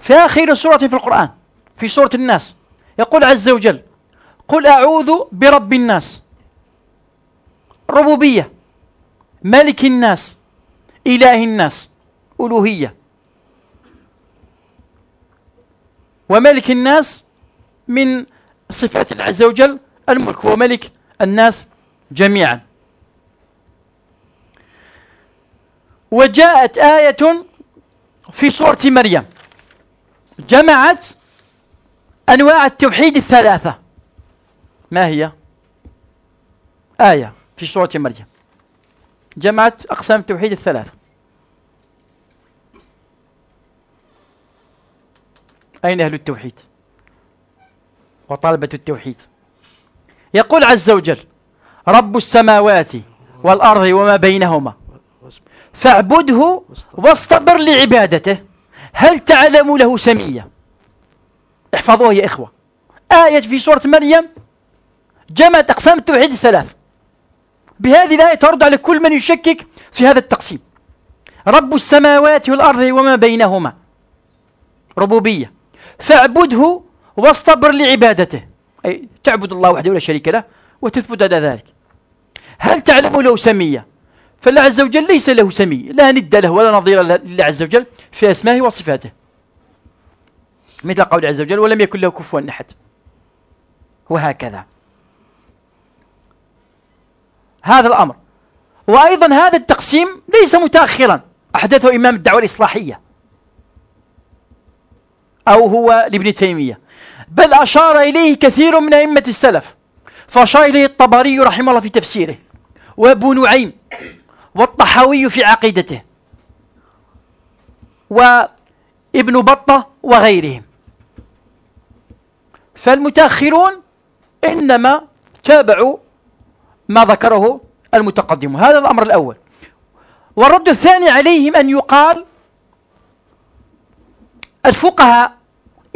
Speaker 2: في آخر سورة في القرآن في سورة الناس يقول عز وجل قل أعوذ برب الناس ربوبية ملك الناس إله الناس ألوهية وملك الناس من صفات عز وجل الملك هو ملك الناس جميعا وجاءت آية في سورة مريم جمعت أنواع التوحيد الثلاثة ما هي؟ آية في سورة مريم جمعت أقسام التوحيد الثلاثة أين أهل التوحيد؟ وطلبة التوحيد يقول عز وجل رب السماوات والأرض وما بينهما فاعبده واصطبر لعبادته هل تعلم له سمية احفظوها يا إخوة آية في سورة مريم جمعت أقسام التوحيد الثلاث بهذه الآية ترد على كل من يشكك في هذا التقسيم رب السماوات والأرض وما بينهما ربوبية فاعبده واصطبر لعبادته أي تعبد الله وحده لا شريك له وتثبت على ذلك هل تعلم له سمية فالله عز وجل ليس له سمي لا ند له ولا نظير لله عز وجل في أسمائه وصفاته مثل قول عز وجل ولم يكن له كفوا أحد وهكذا هذا الأمر وأيضا هذا التقسيم ليس متأخرا أحدثه إمام الدعوة الإصلاحية أو هو لابن تيمية بل أشار إليه كثير من أئمة السلف فأشار إليه الطبري رحمه الله في تفسيره وابو نعيم والطحاوي في عقيدته وابن بطة وغيرهم فالمتأخرون إنما تابعوا ما ذكره المتقدمون هذا الأمر الأول والرد الثاني عليهم أن يقال الفقهاء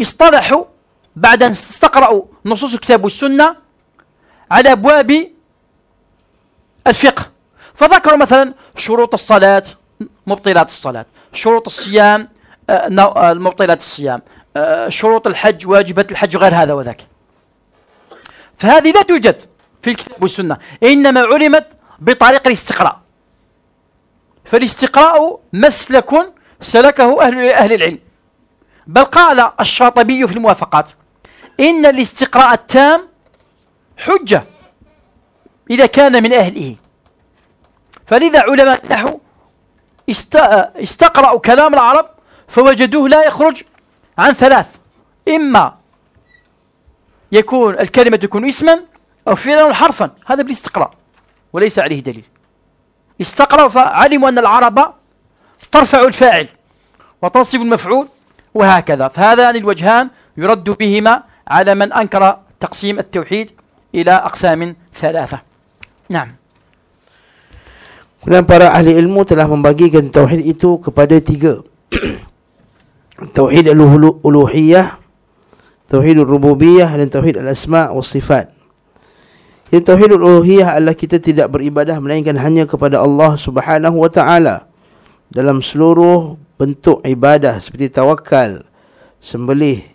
Speaker 2: اصطلحوا بعد أن استقرأوا نصوص الكتاب والسنة على أبواب الفقه فذكروا مثلا شروط الصلاة مبطلات الصلاة شروط الصيام آه، آه، مبطلات الصيام آه، شروط الحج واجبات الحج غير هذا وذاك فهذه لا توجد في الكتاب والسنة إنما علمت بطريق الاستقراء فالاستقراء مسلك سلكه أهل, أهل العلم بل قال الشاطبي في الموافقات إن الاستقراء التام حجة إذا كان من أهله فلذا علماء النحو استقرأوا كلام العرب فوجدوه لا يخرج عن ثلاث إما يكون الكلمة تكون اسما أو فعلا حرفا هذا بالاستقراء وليس عليه دليل استقرأوا فعلموا أن العرب ترفع الفاعل وتنصب المفعول وهكذا فهذان الوجهان يرد بهما على من أنكر تقسيم التوحيد إلى أقسام ثلاثة نعم
Speaker 1: Kemudian para ahli ilmu telah membagikan tauhid itu kepada tiga. tauhid al-uluhiyah, tauhid al-rububiyah dan tauhid al-asma wa sifat. Ya tauhid al-uluhiyah adalah kita tidak beribadah melainkan hanya kepada Allah Subhanahu wa taala dalam seluruh bentuk ibadah seperti tawakal, sembelih,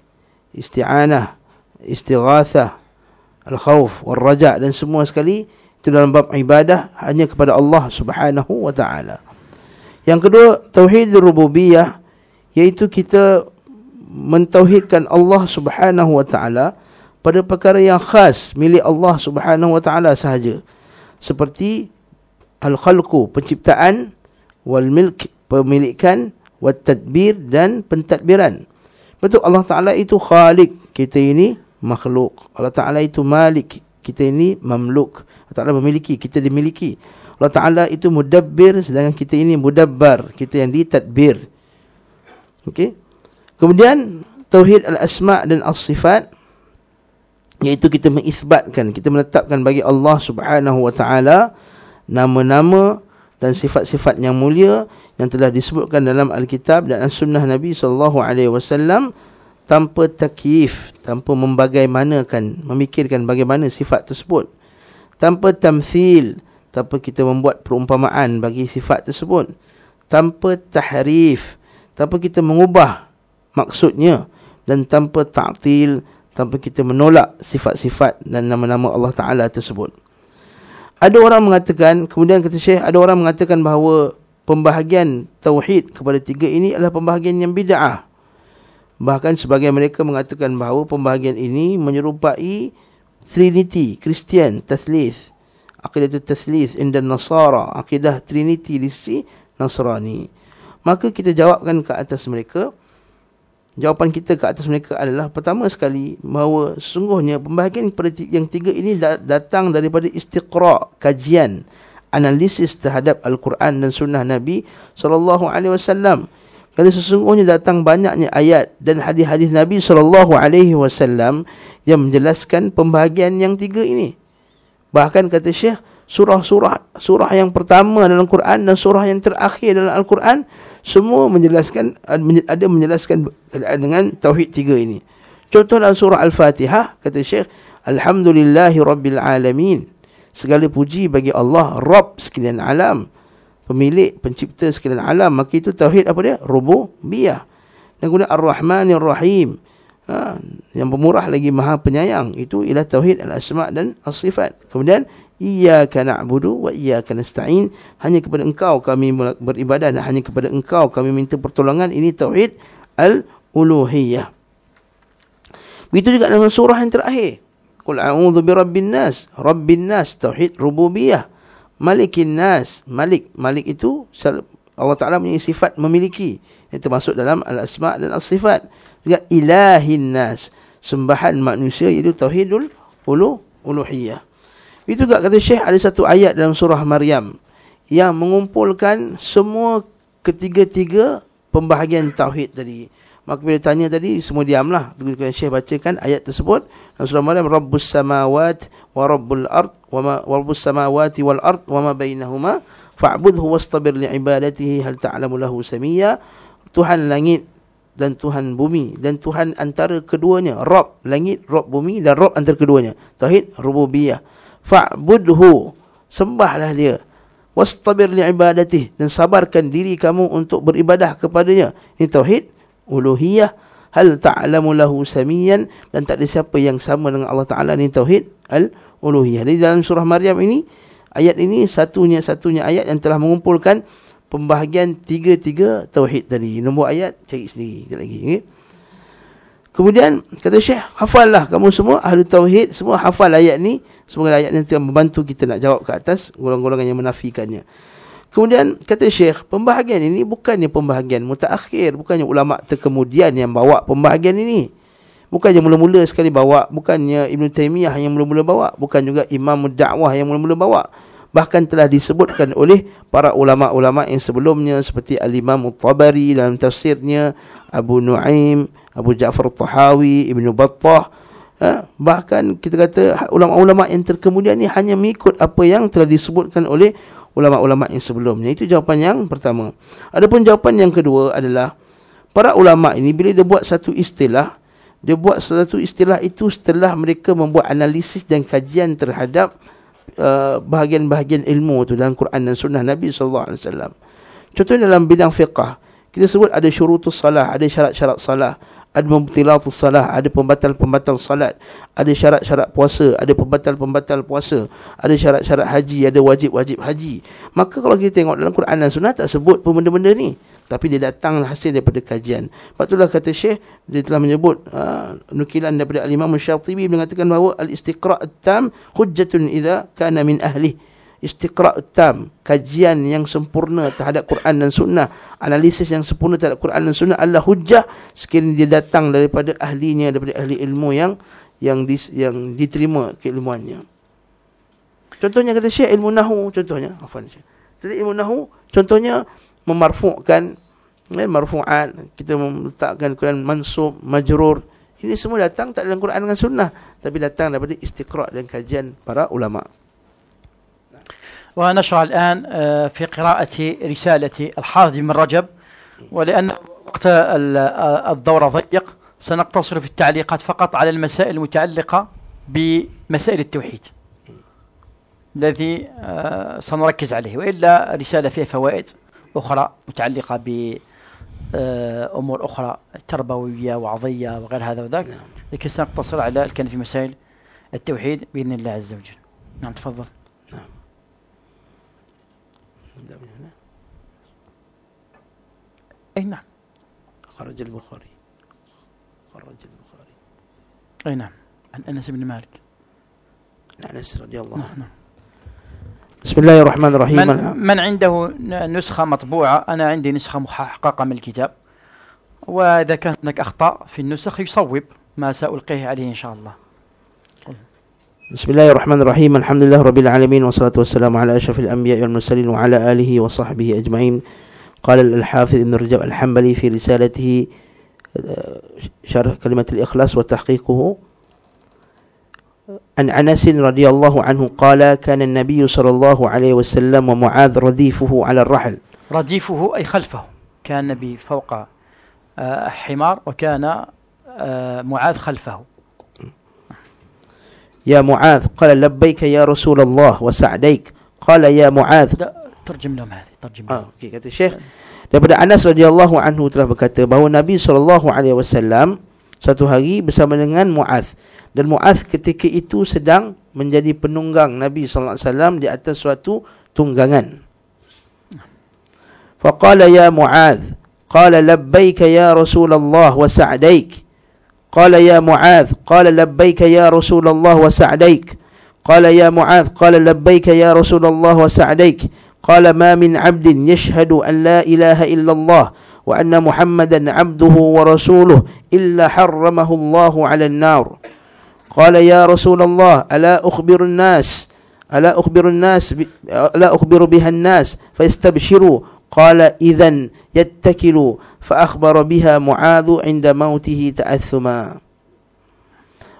Speaker 1: isti'anah, istighatsah, al-khauf, war-raja dan semua sekali itu dalam bab ibadah hanya kepada Allah Subhanahu wa taala. Yang kedua tauhid rububiyah iaitu kita mentauhidkan Allah Subhanahu wa taala pada perkara yang khas milik Allah Subhanahu wa taala sahaja. Seperti al-khalqu penciptaan wal milk pemilikan wat tadbir dan pentadbiran. Betul Allah Taala itu khalik, kita ini makhluk. Allah Taala itu malik, kita ini mamluk Allah Ta'ala memiliki kita dimiliki Allah Ta'ala itu mudabbir sedangkan kita ini mudabbar kita yang ditadbir okey kemudian tauhid al-asma' dan al sifat iaitu kita mengisbatkan kita menetapkan bagi Allah Subhanahu wa taala nama-nama dan sifat-sifat yang mulia yang telah disebutkan dalam al-kitab dan sunnah Nabi sallallahu alaihi wasallam tanpa takif tanpa membagaimanakan memikirkan bagaimana sifat tersebut tanpa tamthil tanpa kita membuat perumpamaan bagi sifat tersebut tanpa tahrif tanpa kita mengubah maksudnya dan tanpa ta'til tanpa kita menolak sifat-sifat dan nama-nama Allah Ta'ala tersebut ada orang mengatakan kemudian kata Syekh ada orang mengatakan bahawa pembahagian tauhid kepada tiga ini adalah pembahagian yang bida'ah Bahkan sebagian mereka mengatakan bahawa pembahagian ini menyerupai Trinity, Kristian, Taslis. Akidah itu Taslis in Nasara. Akidah Trinity di sisi Nasrani. Maka kita jawabkan ke atas mereka. Jawapan kita ke atas mereka adalah pertama sekali bahawa sungguhnya pembahagian yang tiga ini datang daripada istiqra, kajian, analisis terhadap Al-Quran dan Sunnah Nabi sallallahu alaihi wasallam. Kerana sesungguhnya datang banyaknya ayat dan hadis-hadis Nabi saw yang menjelaskan pembahagian yang tiga ini. Bahkan kata Syekh, surah-surah surah yang pertama dalam Quran dan surah yang terakhir dalam Al-Quran semua menjelaskan ada menjelaskan dengan tauhid tiga ini. Contoh dalam surah Al-Fatihah kata Syekh, Alhamdulillahi Rabbil Alamin. Segala puji bagi Allah, Rabb sekalian alam pemilik pencipta sekalian alam maka itu tauhid apa dia rububiyah dan guna ar-rahmanir rahim ha, yang pemurah lagi maha penyayang itu ialah tauhid al-asma dan as-sifat kemudian iyyaka na'budu wa iyyaka nasta'in hanya kepada engkau kami beribadah dan hanya kepada engkau kami minta pertolongan ini tauhid al-uluhiyah begitu juga dalam surah yang terakhir qul a'udzu birabbin nas rabbin nas tauhid rububiyah Malikin Nas. Malik. Malik itu Allah Ta'ala punya sifat memiliki. Yang termasuk dalam Al-Asma' dan Al-Sifat. Juga Ilahin Nas. Sembahan manusia itu Tauhidul Ulu Uluhiyah. Itu juga kata Syekh ada satu ayat dalam surah Maryam. Yang mengumpulkan semua ketiga-tiga pembahagian Tauhid tadi. Tadi. Maka bila tanya tadi, semua diamlah. Kemudian Syekh bacakan ayat tersebut. Rasulullah Malam, Rabbus samawat wa rabbul ard, wa ma, wa rabbus samawati wal ard, wa ma bainahuma, fa'budhu wa stabir li'ibadatihi hal ta'lamu lahu samiyya. Tuhan langit dan Tuhan bumi dan Tuhan antara keduanya Rob langit Rob bumi dan Rob antara keduanya Tauhid Rububiyah Fa'budhu sembahlah dia wastabir li li'ibadatih dan sabarkan diri kamu untuk beribadah kepadanya ini Tauhid uluhiyah hal ta'lamu lahu samiyan dan tak ada siapa yang sama dengan Allah Taala ni tauhid al uluhiyah di dalam surah maryam ini ayat ini satunya satunya ayat yang telah mengumpulkan pembahagian tiga-tiga tauhid tadi nombor ayat cari sendiri tak lagi okay? Kemudian kata Syekh, hafallah kamu semua ahli tauhid, semua hafal ayat ni. semua ayat ni akan membantu kita nak jawab ke atas golongan-golongan yang menafikannya. Kemudian kata Syekh, pembahagian ini bukannya pembahagian mutaakhir, bukannya ulama terkemudian yang bawa pembahagian ini. Bukannya mula-mula sekali bawa, bukannya Ibn Taymiyah yang mula-mula bawa, bukan juga Imam Da'wah yang mula-mula bawa. Bahkan telah disebutkan oleh para ulama-ulama yang sebelumnya seperti Al-Imam Tabari dalam tafsirnya, Abu Nu'aim, Abu Ja'far Tahawi, Ibn Battah. Ha? Bahkan kita kata ulama-ulama yang terkemudian ini hanya mengikut apa yang telah disebutkan oleh ulama-ulama yang sebelumnya. Itu jawapan yang pertama. Adapun jawapan yang kedua adalah para ulama ini bila dia buat satu istilah, dia buat satu istilah itu setelah mereka membuat analisis dan kajian terhadap uh, bahagian-bahagian ilmu itu dalam Quran dan Sunnah Nabi sallallahu alaihi wasallam. Contohnya dalam bidang fiqah, kita sebut ada syurutus salah, ada syarat-syarat salah, ada mubtilat salah ada pembatal-pembatal salat ada syarat-syarat puasa ada pembatal-pembatal puasa ada syarat-syarat haji ada wajib-wajib haji maka kalau kita tengok dalam Quran dan sunnah tak sebut pun benda-benda ni tapi dia datang hasil daripada kajian sebab itulah kata syekh dia telah menyebut aa, ah, nukilan daripada al-imam syatibi mengatakan bahawa al-istiqra' at-tam hujjatun idha kana min ahlih istiqra' tam, kajian yang sempurna terhadap Quran dan Sunnah, analisis yang sempurna terhadap Quran dan Sunnah adalah hujah sekiranya dia datang daripada ahlinya, daripada ahli ilmu yang yang di, yang diterima keilmuannya. Contohnya kata Syekh ilmu nahu, contohnya, afan Syekh. Jadi ilmu nahu, contohnya memarfu'kan eh, marfu'at, kita meletakkan Quran mansub, majrur, ini semua datang tak dalam Quran dan sunnah tapi datang daripada istiqra dan kajian para ulama
Speaker 2: ونشرع الآن آه، في قراءة رسالة الحافظ من رجب ولأن وقت آه، الدورة ضيق سنقتصر في التعليقات فقط على المسائل المتعلقة بمسائل التوحيد الذي آه، سنركز عليه وإلا رسالة فيها فوائد أخرى متعلقة بأمور أخرى تربوية وعضية وغير هذا وذاك نعم. لكن سنقتصر على الكلام في مسائل التوحيد بإذن الله عز وجل نعم تفضل
Speaker 1: أي نعم خرج البخاري خرج
Speaker 2: البخاري أي نعم عن أنس بن مالك عن أنس رضي الله
Speaker 1: نعم، عنه نعم. بسم الله الرحمن الرحيم من,
Speaker 2: من عنده نسخة مطبوعة أنا عندي نسخة محققة من الكتاب وإذا كانت هناك أخطاء في النسخ يصوب ما سألقيه عليه إن شاء الله
Speaker 1: بسم الله الرحمن الرحيم الحمد لله رب العالمين والصلاة والسلام على أشرف الأنبياء والمرسلين وعلى آله وصحبه أجمعين قال الحافظ ابن رجب الحنبلي في رسالته آه، شرح كلمة الإخلاص وتحقيقه عن أنس رضي الله عنه قال كان النبي صلى الله عليه وسلم ومعاذ رديفه على الرحل
Speaker 2: رديفه أي خلفه كان النبي فوق آه، حمار وكان آه، معاذ خلفه
Speaker 1: يا معاذ قال لبيك يا رسول الله وسعديك قال يا معاذ Terjemah lah hadis. Terjemah. Ah, okay, kata Syekh. Daripada Anas radhiyallahu anhu telah berkata bahawa Nabi sallallahu alaihi wasallam satu hari bersama dengan Muaz dan Muaz ketika itu sedang menjadi penunggang Nabi sallallahu alaihi wasallam di atas suatu tunggangan. Faqala ya Muaz, qala labbaik ya Rasulullah wa sa'daik. Qala ya Muaz, qala labbaik ya Rasulullah wa sa'daik. Qala ya Muaz, qala labbaik ya Rasulullah wa sa'daik. Qala, قال ما من عبد يشهد أن لا إله إلا الله وأن محمدا عبده ورسوله إلا حرمه الله على النار قال يا رسول الله ألا أخبر الناس ألا أخبر الناس ألا أخبر بها الناس فيستبشروا قال إذا يتكلوا فأخبر بها معاذ عند موته تأثما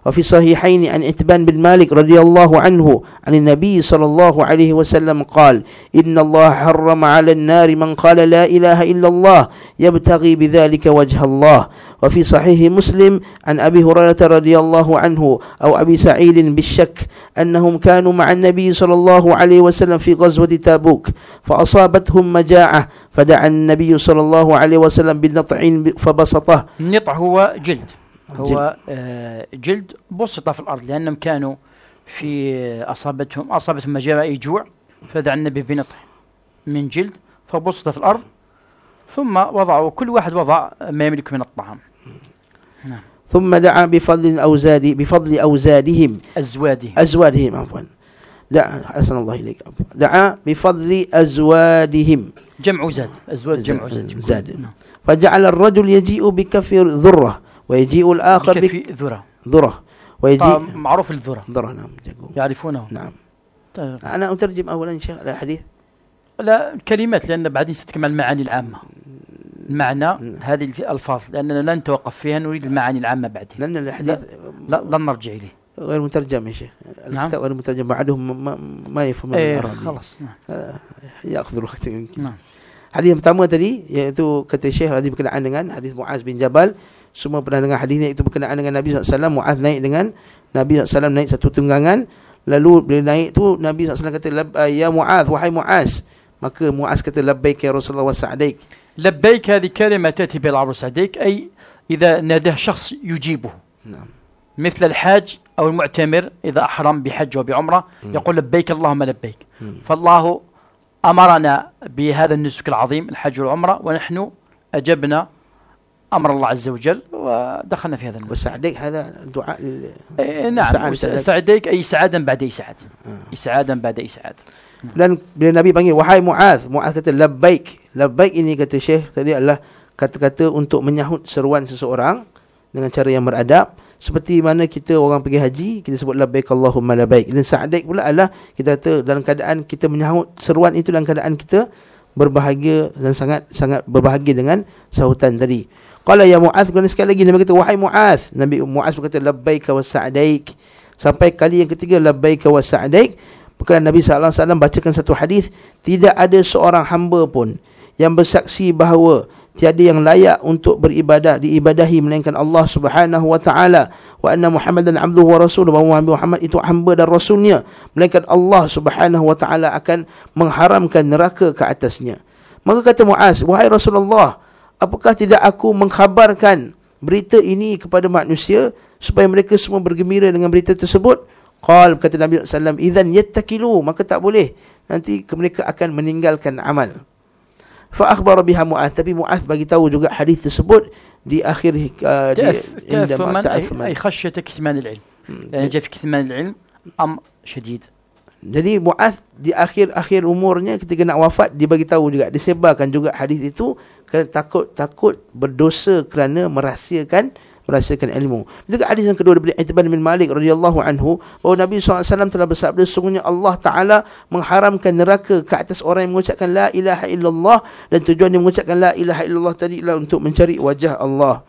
Speaker 1: وفي صحيحين عن إتبان بن مالك رضي الله عنه عن النبي صلى الله عليه وسلم قال إن الله حرم على النار من قال لا إله إلا الله يبتغي بذلك وجه الله وفي صحيح مسلم عن أبي هريرة رضي الله عنه أو أبي سعيد بالشك أنهم كانوا مع النبي صلى الله عليه وسلم في غزوة تابوك فأصابتهم مجاعة فدعا النبي صلى الله عليه وسلم بالنطع فبسطه النطع
Speaker 2: هو جلد هو جلد آه، بسطه في الارض لانهم كانوا في آه، اصابتهم اصابتهم مجاعي جوع فدعا النبي بنطح من جلد فبسط في الارض ثم وضعوا كل واحد وضع ما يملك من الطعام
Speaker 1: نعم. ثم دعا بفضل أوزاد بفضل أوزادهم أزوادهم أزوادهم عفوا دعا حسن الله إليك دعا بفضل أزوادهم جمع زاد أزواد جمع زاد, زاد. نعم. فجعل الرجل يجيء بكف ذرة ويجيء الآخر بك ذرة ذرة ويجيء آه، معروف الذرة ذرة نعم يعرفونه نعم طيب. أنا أترجم أولا شيخ الحديث لا الكلمات
Speaker 2: لأن بعدين ستكمل المعاني العامة معنى نعم. هذه الألفاظ لأننا لا نتوقف
Speaker 1: فيها نريد المعاني العامة بعدين لأن الحديث لا, لا, لن نرجع إليه غير مترجم يا شيخ نعم غير مترجم بعدهم ما, ما يفهم ايه خلاص نعم آه، ياخذ الوقت يمكن نعم حديث متعمد pertama tadi iaitu kata Syekh Ali berkenaan dengan hadis Muaz Semua pernah dengar hadisnya itu berkenaan dengan Nabi SAW. Mu'az naik dengan Nabi SAW naik satu tunggangan. Lalu bila naik tu Nabi SAW kata, Ya Mu'az, wahai Mu'az. Maka Mu'az kata, Labbaik ya Rasulullah wa sa'adaik. Labbaik هذه tati bil بالعرب سعديك ay إذا
Speaker 2: ناداه شخص يجيبه نعم. مثل الحاج أو المعتمر إذا أحرم بحج وبعمرة يقول لبيك اللهم لبيك فالله أمرنا بهذا النسك العظيم الحج والعمرة ونحن أجبنا امر الله عز وجل
Speaker 1: ودخلنا في هذا النبي. وسعديك هذا دعاء لل... نعم سعديك اي سعادا بعد اي سعاد اي سعادا بعد اي سعاد لان النبي panggil وحي معاذ معاذ kata labbaik labbaik ini kata syekh tadi adalah kata-kata untuk menyahut seruan seseorang dengan cara yang beradab seperti mana kita orang pergi haji kita sebut labbaik allahumma labbaik dan sa'daik pula adalah kita kata dalam keadaan kita menyahut seruan itu dalam keadaan kita berbahagia dan sangat sangat berbahagia dengan sahutan tadi Qala ya Mu'ath Kemudian sekali lagi Nabi kata Wahai Mu'ath Nabi Mu'ath berkata Labbaika wa sa'daik Sampai kali yang ketiga Labbaika wa sa'daik Bukan Nabi SAW bacakan satu hadis Tidak ada seorang hamba pun Yang bersaksi bahawa Tiada yang layak untuk beribadah Diibadahi melainkan Allah subhanahu wa ta'ala Wa anna Muhammad dan Abdul wa Rasul Bahawa Muhammad itu hamba dan Rasulnya Melainkan Allah subhanahu wa ta'ala Akan mengharamkan neraka ke atasnya Maka kata Mu'az Wahai Rasulullah apakah tidak aku mengkhabarkan berita ini kepada manusia supaya mereka semua bergembira dengan berita tersebut qal kata Nabi sallam idzan yattakilu maka tak boleh nanti mereka akan meninggalkan amal fa akhbar biha mu'ath tapi mu'ath bagi tahu juga hadis tersebut di akhir uh, di dalam ta'asman ay
Speaker 2: khashyat ikhtimal al-ilm hmm, yani jaf ikhtimal al-ilm am
Speaker 1: shadid jadi Mu'ath di akhir-akhir umurnya ketika nak wafat dia bagi tahu juga disebarkan juga hadis itu kerana takut takut berdosa kerana merahsiakan merahsiakan ilmu. Juga hadis yang kedua daripada Ibn bin Malik radhiyallahu anhu bahawa Nabi SAW telah bersabda sungguhnya Allah Taala mengharamkan neraka ke atas orang yang mengucapkan la ilaha illallah dan tujuan dia mengucapkan la ilaha illallah tadi ialah untuk mencari wajah Allah.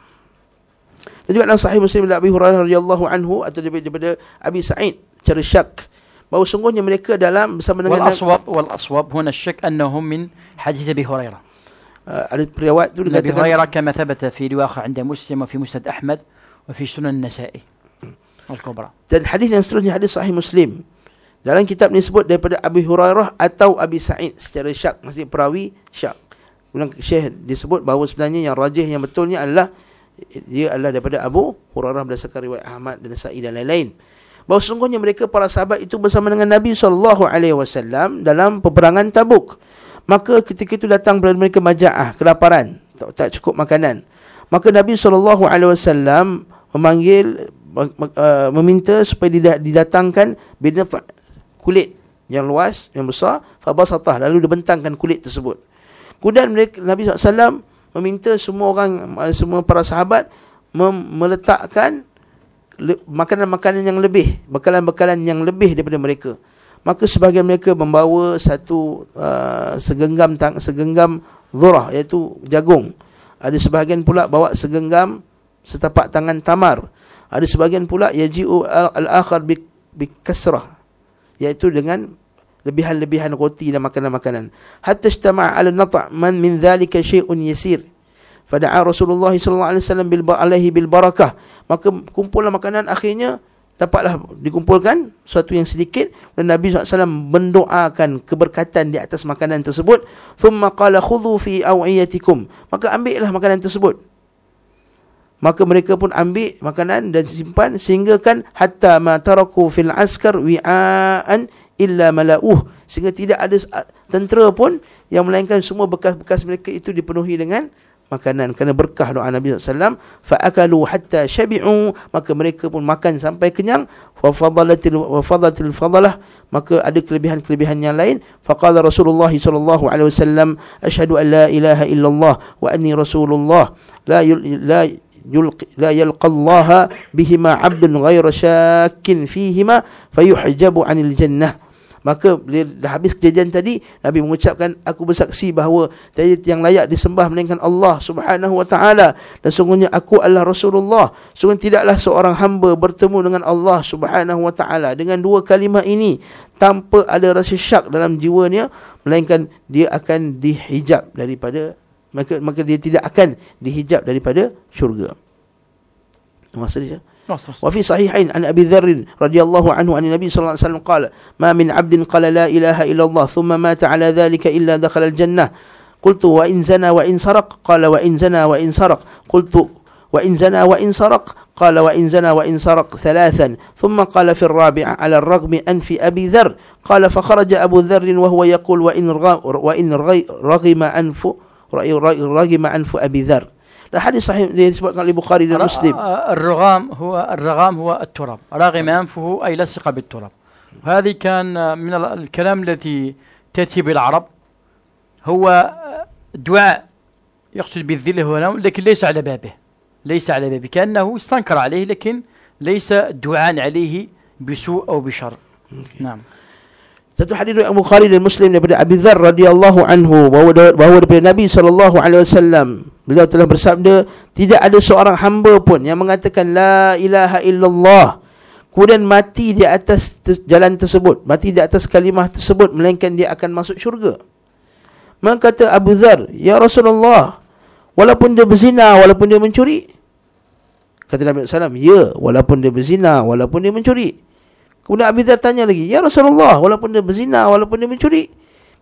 Speaker 1: Dan juga dalam sahih Muslim dari Abi Hurairah radhiyallahu anhu atau daripada Abi Sa'id cara syak bahawa sungguhnya mereka dalam bersama dengan wal aswab
Speaker 2: wal aswab huna syak annahum min hadis Abi Hurairah الروايات تقول ابي هريره كما ثبت في رواه عند مسلم وفي مسند
Speaker 1: احمد وفي سنن النسائي الكبرى dan hadis yang seterusnya hadis sahih muslim dalam kitab ni sebut daripada Abu Hurairah atau Abi Sa'id secara syak masih perawi syak Kemudian Syekh disebut bahawa sebenarnya yang rajih yang betulnya adalah dia adalah daripada Abu Hurairah berdasarkan riwayat Ahmad dan Sa'id dan lain-lain. Bahawa sesungguhnya mereka para sahabat itu bersama dengan Nabi SAW dalam peperangan Tabuk. Maka ketika itu datang kepada mereka majaah, kelaparan, tak, tak cukup makanan. Maka Nabi SAW memanggil, uh, meminta supaya didatangkan bidat kulit yang luas, yang besar, fabasatah, lalu dibentangkan kulit tersebut. Kemudian mereka, Nabi SAW meminta semua orang, uh, semua para sahabat meletakkan makanan-makanan yang lebih, bekalan-bekalan yang lebih daripada mereka maka sebahagian mereka membawa satu uh, segenggam tang, segenggam zurah iaitu jagung ada sebahagian pula bawa segenggam setapak tangan tamar ada sebahagian pula yaji'u al-akhar bi bi kasrah iaitu dengan lebihan-lebihan roti dan makanan-makanan hatta ijtama' al-nata' man min dhalika shay'un yasir fada'a rasulullah sallallahu alaihi wasallam bil alaihi bil barakah maka kumpulan makanan akhirnya dapatlah dikumpulkan sesuatu yang sedikit dan Nabi SAW mendoakan keberkatan di atas makanan tersebut thumma qala khudhu fi awiyatikum maka ambillah makanan tersebut maka mereka pun ambil makanan dan simpan sehinggakan hatta ma taraku fil askar wi'an illa mala'uh sehingga tidak ada tentera pun yang melainkan semua bekas-bekas mereka itu dipenuhi dengan makanan kerana berkah doa Nabi SAW faakalu hatta syabi'u maka mereka pun makan sampai kenyang wa fadalatil wa fadalatil fadalah maka ada kelebihan-kelebihan yang lain faqala Rasulullah sallallahu alaihi wasallam asyhadu an la ilaha illallah wa anni rasulullah la yul, la يلقي لا يلقى الله بهما عبد غير شاك فيهما فيحجب عن الجنه Maka bila dah habis kejadian tadi, Nabi mengucapkan, aku bersaksi bahawa tadi yang layak disembah melainkan Allah subhanahu wa ta'ala. Dan sungguhnya aku adalah Rasulullah. Sungguh tidaklah seorang hamba bertemu dengan Allah subhanahu wa ta'ala. Dengan dua kalimah ini, tanpa ada rasa syak dalam jiwanya, melainkan dia akan dihijab daripada maka maka dia tidak akan dihijab daripada syurga. Maksudnya, وفي صحيحين عن أبي ذر رضي الله عنه أن النبي صلى الله عليه وسلم قال ما من عبد قال لا إله إلا الله ثم مات على ذلك إلا دخل الجنة قلت وإن زنى وإن سرق قال وإن زنى وإن سرق قلت وإن زنى وإن سرق قال وإن زنى وإن سرق ثلاثا ثم قال في الرابع على الرغم أن في أبي ذر قال فخرج أبو ذر وهو يقول وإن رغم أنف رغم أنف أبي ذر الحديث صحيح للبخاري
Speaker 2: ومسلم الرغام هو الرغام هو التراب رغم انفه اي لصق بالتراب هذه كان من الكلام التي تاتي بالعرب هو دعاء يقصد بالذل هنا لكن ليس على بابه ليس على بابه كانه استنكر عليه لكن ليس دعاء عليه بسوء او بشر
Speaker 1: نعم ستحدث ابو خالد المسلم لابن ابي ذر رضي الله عنه وهو وهو النبي صلى الله عليه وسلم Beliau telah bersabda, tidak ada seorang hamba pun yang mengatakan la ilaha illallah kemudian mati di atas jalan tersebut, mati di atas kalimah tersebut melainkan dia akan masuk syurga. Maka kata Abu Dhar, ya Rasulullah, walaupun dia berzina, walaupun dia mencuri. Kata Nabi Sallam, ya, walaupun dia berzina, walaupun dia mencuri. Kemudian Abu Dhar tanya lagi, ya Rasulullah, walaupun dia berzina, walaupun dia mencuri.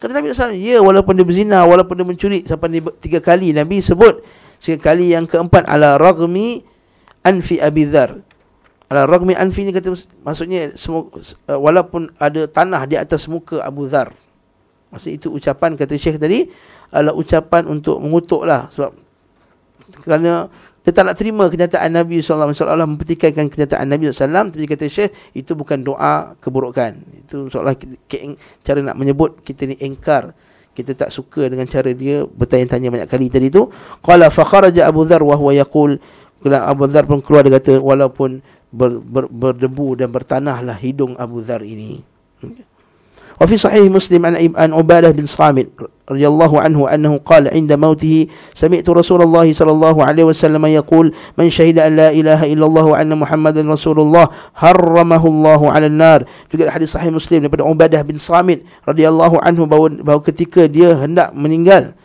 Speaker 1: Kata Nabi SAW, ya walaupun dia berzina, walaupun dia mencuri sampai tiga kali. Nabi sebut, tiga kali yang keempat, ala ragmi anfi abidhar. Ala ragmi anfi ni kata, maksudnya eh, walaupun ada tanah di atas muka Abu Dhar. Maksudnya itu ucapan kata Syekh tadi, ala ucapan untuk mengutuk lah, Sebab kerana dia tak nak terima kenyataan Nabi SAW seolah-olah mempertikaikan kenyataan Nabi SAW tapi kata Syekh itu bukan doa keburukan. Itu seolah cara nak menyebut kita ni engkar. Kita tak suka dengan cara dia bertanya-tanya banyak kali tadi tu. Qala fa kharaja Abu Dhar wa huwa Abu Dhar pun keluar dia kata walaupun ber, ber, berdebu dan bertanahlah hidung Abu Dhar ini. Okay. Hmm. وفي صحيح مسلم عن عن عباده بن صامت رضي الله عنه انه قال عند موته سمعت رسول الله صلى الله عليه وسلم يقول من شهد ان لا اله الا الله وان محمدا رسول الله حرمه الله على النار juga hadis sahih muslim daripada Ubadah bin Samit radhiyallahu anhu bahawa, bahawa ketika dia hendak meninggal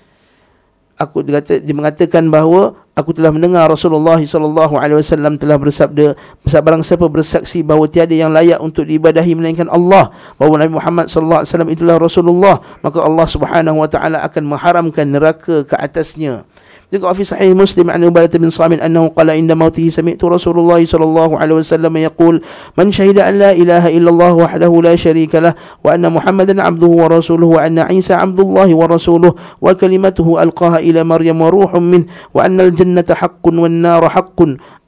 Speaker 1: aku kata dia mengatakan bahawa aku telah mendengar Rasulullah sallallahu alaihi wasallam telah bersabda barang siapa bersaksi bahawa tiada yang layak untuk diibadahi melainkan Allah bahawa Nabi Muhammad sallallahu alaihi wasallam itulah Rasulullah maka Allah Subhanahu wa taala akan mengharamkan neraka ke atasnya يقع في صحيح مسلم عن عبادة بن صامت أنه قال عند موته سمعت رسول الله صلى الله عليه وسلم يقول من شهد أن لا إله إلا الله وحده لا شريك له وأن محمدا عبده ورسوله وأن عيسى عبد الله ورسوله وكلمته ألقاها إلى مريم وروح منه وأن الجنة حق والنار حق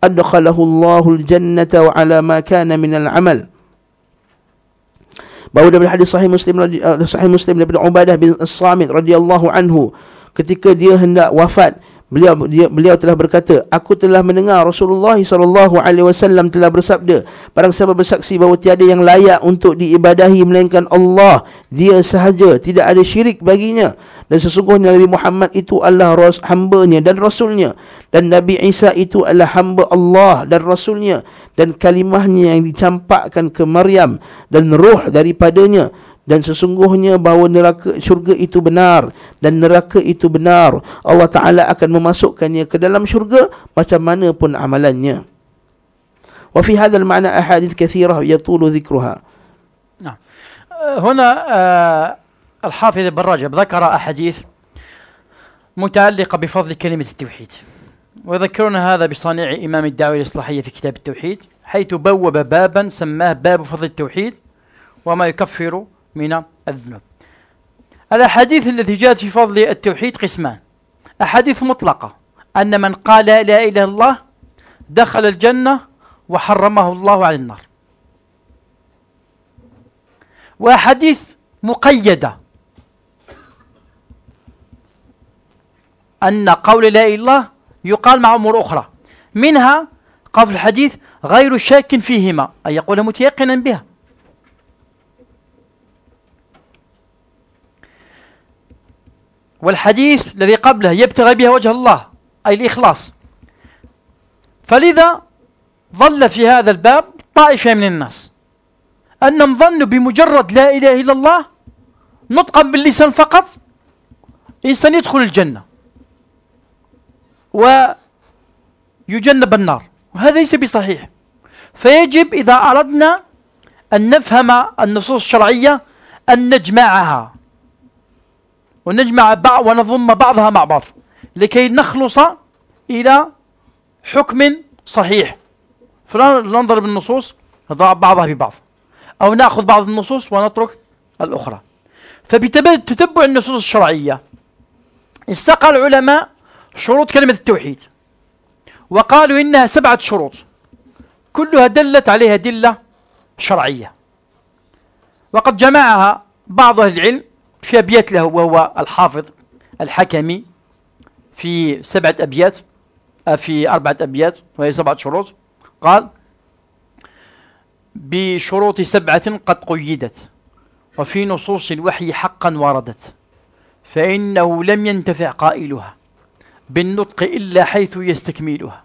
Speaker 1: أدخله الله الجنة وعلى ما كان من العمل Bahawa daripada hadis sahih Muslim sahih Muslim لابن عبادة bin الصامت رضي radhiyallahu anhu ketika dia hendak wafat beliau dia, beliau telah berkata aku telah mendengar Rasulullah sallallahu alaihi wasallam telah bersabda barang siapa bersaksi bahawa tiada yang layak untuk diibadahi melainkan Allah dia sahaja tidak ada syirik baginya dan sesungguhnya Nabi Muhammad itu Allah ras, hamba-Nya dan rasulnya dan Nabi Isa itu adalah hamba Allah dan rasulnya dan kalimahnya yang dicampakkan ke Maryam dan roh daripadanya dan sesungguhnya bahawa neraka syurga itu benar dan neraka itu benar Allah Taala akan memasukkannya ke dalam syurga macam mana pun amalannya wa fi hadzal ma'na ahadith kathirah yatulu dhikruha
Speaker 2: nah huna الحافظ ابن رجب ذكر أحاديث متعلقة بفضل كلمة التوحيد ويذكرون هذا بصنيع إمام الدعوة الإصلاحية في كتاب التوحيد حيث بوب بابا سماه باب فضل التوحيد وما يكفر من الذنوب الأحاديث التي جاءت في فضل التوحيد قسمان أحاديث مطلقة أن من قال لا إله إلا الله دخل الجنة وحرمه الله على النار وأحاديث مقيدة أن قول لا إله إلا الله يقال مع أمور أخرى منها قول الحديث غير شاك فيهما أي يقول متيقنا بها والحديث الذي قبله يبتغي بها وجه الله أي الإخلاص فلذا ظل في هذا الباب طائفة من الناس أنهم ظنوا بمجرد لا إله إلا الله نطقا باللسان فقط إنسان يدخل الجنة ويجنب النار وهذا ليس بصحيح فيجب إذا أردنا أن نفهم النصوص الشرعية أن نجمعها ونجمع بعض ونضم بعضها مع بعض لكي نخلص إلى حكم صحيح ننظر النصوص نضع بعضها ببعض أو نأخذ بعض النصوص ونترك الأخرى فبتتبع النصوص الشرعية استقى العلماء شروط كلمة التوحيد وقالوا إنها سبعة شروط كلها دلت عليها دلة شرعية وقد جمعها بعض أهل العلم في أبيات له وهو الحافظ الحكمي في سبعة أبيات آه، في أربعة أبيات وهي سبعة شروط قال بشروط سبعة قد قيدت وفي نصوص الوحي حقا وردت فإنه لم ينتفع قائلها بالنطق إلا حيث يستكملها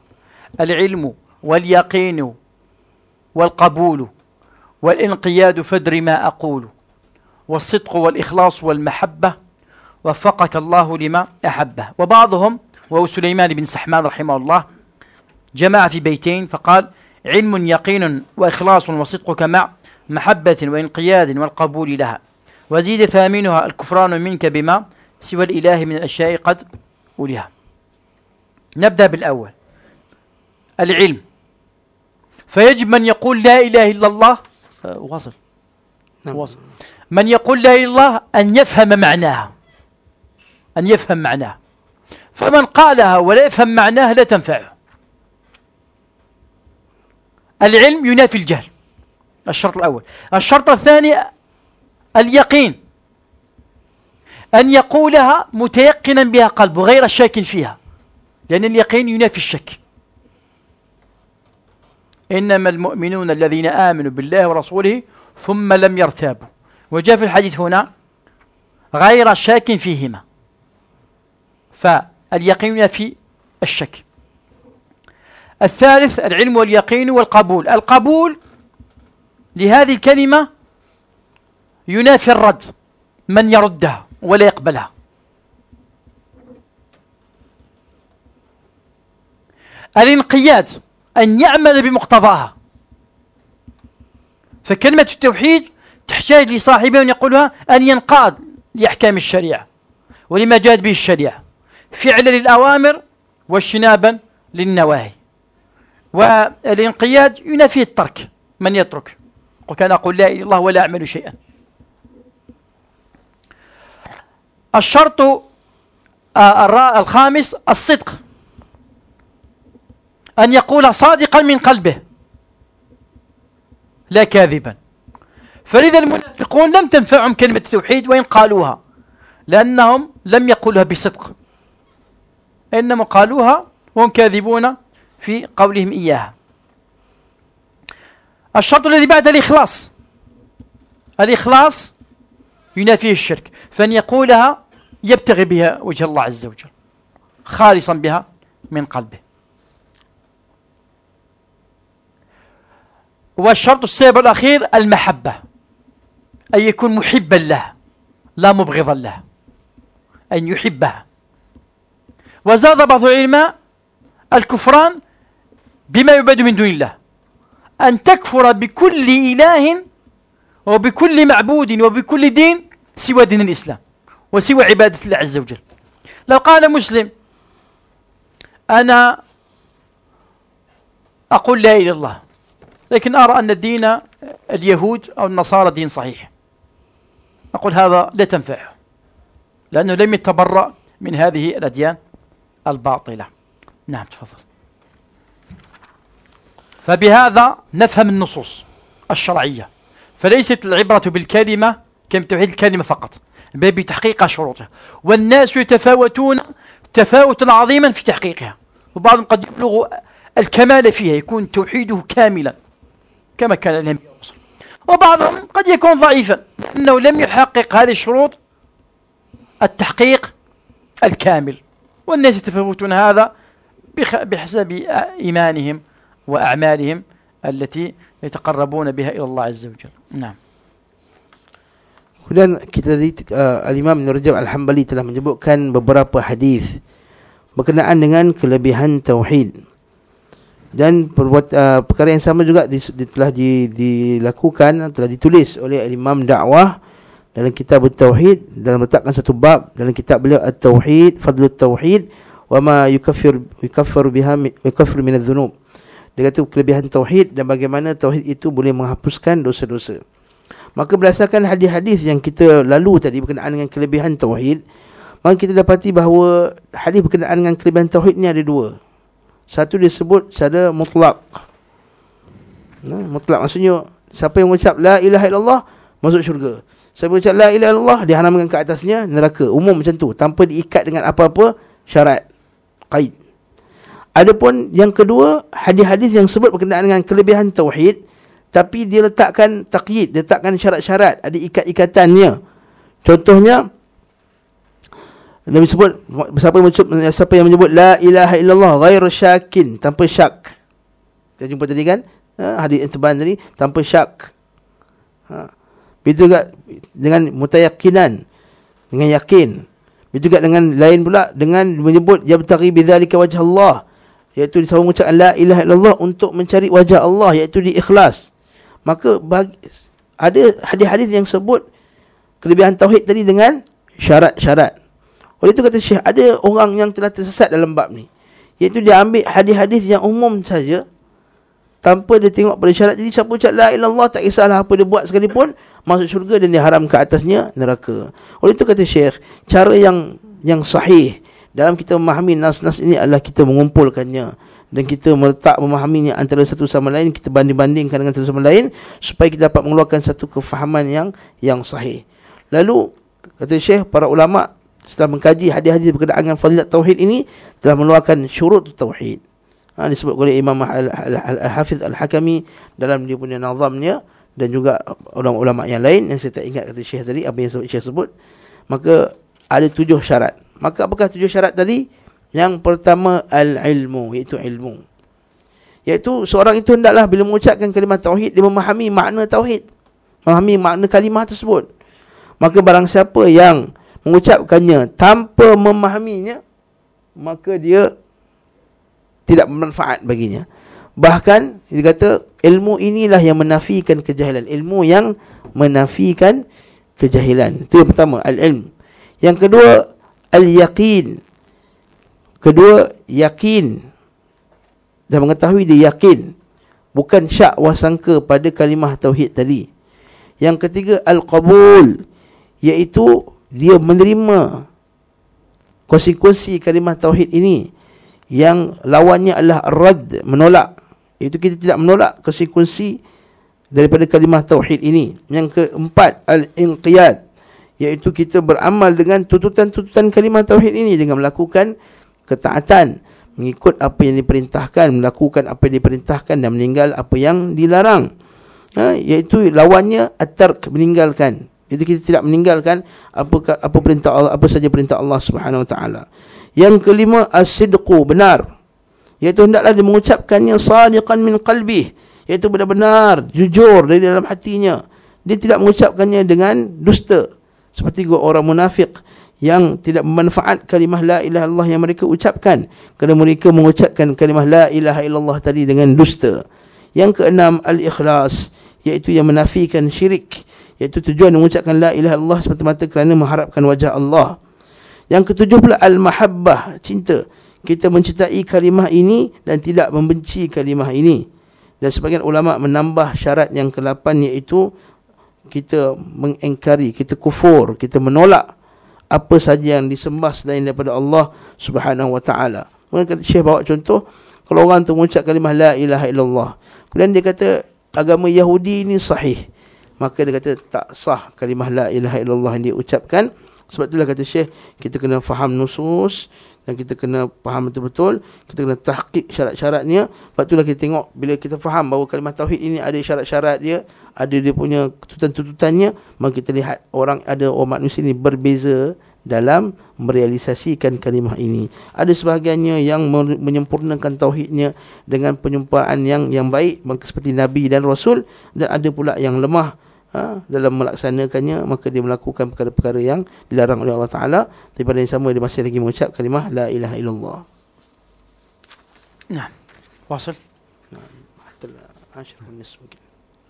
Speaker 2: العلم واليقين والقبول والانقياد فدر ما أقول والصدق والإخلاص والمحبة وفقك الله لما أحبه وبعضهم وهو سليمان بن سحمان رحمه الله جمع في بيتين فقال علم يقين وإخلاص وصدقك مع محبة وانقياد والقبول لها وزيد ثامنها الكفران منك بما سوى الإله من الأشياء قد أولها نبدأ بالأول العلم فيجب من يقول لا إله إلا الله آه، وصل, نعم. من يقول لا إله إلا الله أن يفهم معناها أن يفهم معناها فمن قالها ولا يفهم معناها لا تنفعه العلم ينافي الجهل الشرط الأول الشرط الثاني اليقين أن يقولها متيقنا بها قلبه غير شاك فيها لأن اليقين ينافي الشك إنما المؤمنون الذين آمنوا بالله ورسوله ثم لم يرتابوا وجاء في الحديث هنا غير شاك فيهما فاليقين في الشك الثالث العلم واليقين والقبول القبول لهذه الكلمة ينافي الرد من يردها ولا يقبلها الانقياد أن يعمل بمقتضاها فكلمة التوحيد تحتاج لصاحبها أن يقولها أن ينقاد لأحكام الشريعة ولما جاءت به الشريعة فعلا للأوامر واجتنابا للنواهي والانقياد ينافي الترك من يترك وكان أقول لا إله إلا الله ولا أعمل شيئا الشرط آه، الخامس الصدق أن يقول صادقا من قلبه لا كاذبا فلذا المنافقون لم تنفعهم كلمة التوحيد وإن قالوها لأنهم لم يقولها بصدق إنما قالوها وهم كاذبون في قولهم إياها الشرط الذي بعد الإخلاص الإخلاص ينافيه الشرك فأن يقولها يبتغي بها وجه الله عز وجل خالصا بها من قلبه والشرط السابع الأخير المحبة أن يكون محبا له لا مبغضا له أن يحبه وزاد بعض العلماء الكفران بما يعبد من دون الله أن تكفر بكل إله وبكل معبود وبكل دين سوى دين الإسلام وسوى عبادة الله عز وجل لو قال مسلم أنا أقول لا إله إلا الله لكن أرى أن الدين اليهود أو النصارى دين صحيح نقول هذا لا تنفعه لأنه لم يتبرأ من هذه الأديان الباطلة نعم تفضل فبهذا نفهم النصوص الشرعية فليست العبرة بالكلمة كم توحيد الكلمة فقط بل بتحقيق شروطها والناس يتفاوتون تفاوتا عظيما في تحقيقها وبعضهم قد يبلغ الكمال فيها يكون توحيده كاملا كما كان الأنبياء وبعضهم قد يكون ضعيفا أنه لم يحقق هذه الشروط التحقيق الكامل والناس يتفوتون هذا بحسب إيمانهم وأعمالهم التي يتقربون بها إلى الله عز وجل نعم
Speaker 1: Kemudian kita tadi uh, Al-Imam Ibn Rajab Al-Hambali telah menyebutkan beberapa hadis berkenaan dengan kelebihan tauhid. dan perbuat, uh, perkara yang sama juga di, di, telah di, dilakukan telah ditulis oleh imam dakwah dalam kitab tauhid dalam letakkan satu bab dalam kitab beliau at-tauhid fadlu tauhid wa ma yukaffir yukaffir biha yukaffir min adh-dhunub dia kata kelebihan tauhid dan bagaimana tauhid itu boleh menghapuskan dosa-dosa maka berdasarkan hadis-hadis yang kita lalu tadi berkenaan dengan kelebihan tauhid maka kita dapati bahawa hadis berkenaan dengan kelebihan tauhid ni ada dua satu disebut secara mutlak. Nah, mutlak maksudnya siapa yang ucap la ilaha illallah masuk syurga. Siapa yang ucap la ilaha illallah diharamkan ke atasnya neraka. Umum macam tu tanpa diikat dengan apa-apa syarat qaid. Adapun yang kedua hadis-hadis yang sebut berkenaan dengan kelebihan tauhid tapi dia letakkan taqyid, letakkan syarat-syarat, ada ikat-ikatannya. Contohnya Nabi sebut siapa yang menyebut siapa yang menyebut la ilaha illallah ghairu syakin tanpa syak. Kita jumpa tadi kan? Ha, hadis yang terbaik tadi tanpa syak. Ha. Begitu juga dengan mutayakinan dengan yakin. Begitu juga dengan lain pula dengan menyebut ya bitari bidzalika wajh Allah iaitu disama mengucapkan la ilaha illallah untuk mencari wajah Allah iaitu di ikhlas. Maka bagi, ada hadis-hadis yang sebut kelebihan tauhid tadi dengan syarat-syarat. Oleh itu kata Syekh, ada orang yang telah tersesat dalam bab ni. Iaitu dia ambil hadis-hadis yang umum saja tanpa dia tengok pada syarat. Jadi siapa cakap la ilallah tak kisahlah apa dia buat sekalipun masuk syurga dan diharam ke atasnya neraka. Oleh itu kata Syekh, cara yang yang sahih dalam kita memahami nas-nas ini adalah kita mengumpulkannya dan kita meletak memahaminya antara satu sama lain kita banding-bandingkan dengan satu sama lain supaya kita dapat mengeluarkan satu kefahaman yang yang sahih. Lalu kata Syekh para ulama setelah mengkaji hadis-hadis berkenaan dengan fadilat tauhid ini telah mengeluarkan syurut tauhid. Ha, disebut oleh Imam Al-Hafiz Al-Hakami dalam dia punya nazamnya dan juga ulama-ulama yang lain yang saya tak ingat kata Syekh tadi apa yang Syekh sebut maka ada tujuh syarat. Maka apakah tujuh syarat tadi? Yang pertama al-ilmu iaitu ilmu. Iaitu seorang itu hendaklah bila mengucapkan kalimah tauhid dia memahami makna tauhid. Memahami makna kalimah tersebut. Maka barang siapa yang mengucapkannya tanpa memahaminya maka dia tidak bermanfaat baginya bahkan dia kata ilmu inilah yang menafikan kejahilan ilmu yang menafikan kejahilan itu yang pertama al ilm yang kedua al yaqin kedua yakin dan mengetahui dia yakin bukan syak wasangka pada kalimah tauhid tadi yang ketiga al qabul iaitu dia menerima konsekuensi kalimah tauhid ini yang lawannya adalah rad menolak itu kita tidak menolak konsekuensi daripada kalimah tauhid ini yang keempat al inqiyad iaitu kita beramal dengan tuntutan-tuntutan kalimah tauhid ini dengan melakukan ketaatan mengikut apa yang diperintahkan melakukan apa yang diperintahkan dan meninggal apa yang dilarang ha, iaitu lawannya at-tark meninggalkan jadi kita tidak meninggalkan apa apa perintah Allah, apa saja perintah Allah Subhanahu Wa Taala. Yang kelima as benar. Iaitu hendaklah dia mengucapkannya sadiqan min qalbi, iaitu benar-benar jujur dari dalam hatinya. Dia tidak mengucapkannya dengan dusta seperti orang munafik yang tidak bermanfaat kalimah la ilaha illallah yang mereka ucapkan kerana mereka mengucapkan kalimah la ilaha illallah tadi dengan dusta. Yang keenam al-ikhlas iaitu yang menafikan syirik iaitu tujuan mengucapkan la ilaha illallah semata-mata kerana mengharapkan wajah Allah. Yang ketujuh pula al-mahabbah, cinta. Kita mencintai kalimah ini dan tidak membenci kalimah ini. Dan sebagian ulama menambah syarat yang kelapan 8 iaitu kita mengengkari, kita kufur, kita menolak apa saja yang disembah selain daripada Allah Subhanahu wa taala. Mungkin kata Syekh bawa contoh kalau orang tu mengucap kalimah la ilaha illallah. Kemudian dia kata agama Yahudi ini sahih maka dia kata tak sah kalimah la ilaha illallah yang diucapkan sebab itulah kata syekh kita kena faham nusus dan kita kena faham betul-betul kita kena tahqiq syarat-syaratnya sebab itulah kita tengok bila kita faham bahawa kalimah tauhid ini ada syarat-syarat dia ada dia punya tutan tuntutannya maka kita lihat orang ada orang manusia ini berbeza dalam merealisasikan kalimah ini ada sebahagiannya yang menyempurnakan tauhidnya dengan penyempurnaan yang yang baik seperti nabi dan rasul dan ada pula yang lemah ha, dalam melaksanakannya maka dia melakukan perkara-perkara yang dilarang oleh Allah taala daripada yang sama dia masih lagi mengucap kalimah la ilaha illallah nah wasal nah hatta al-ashr min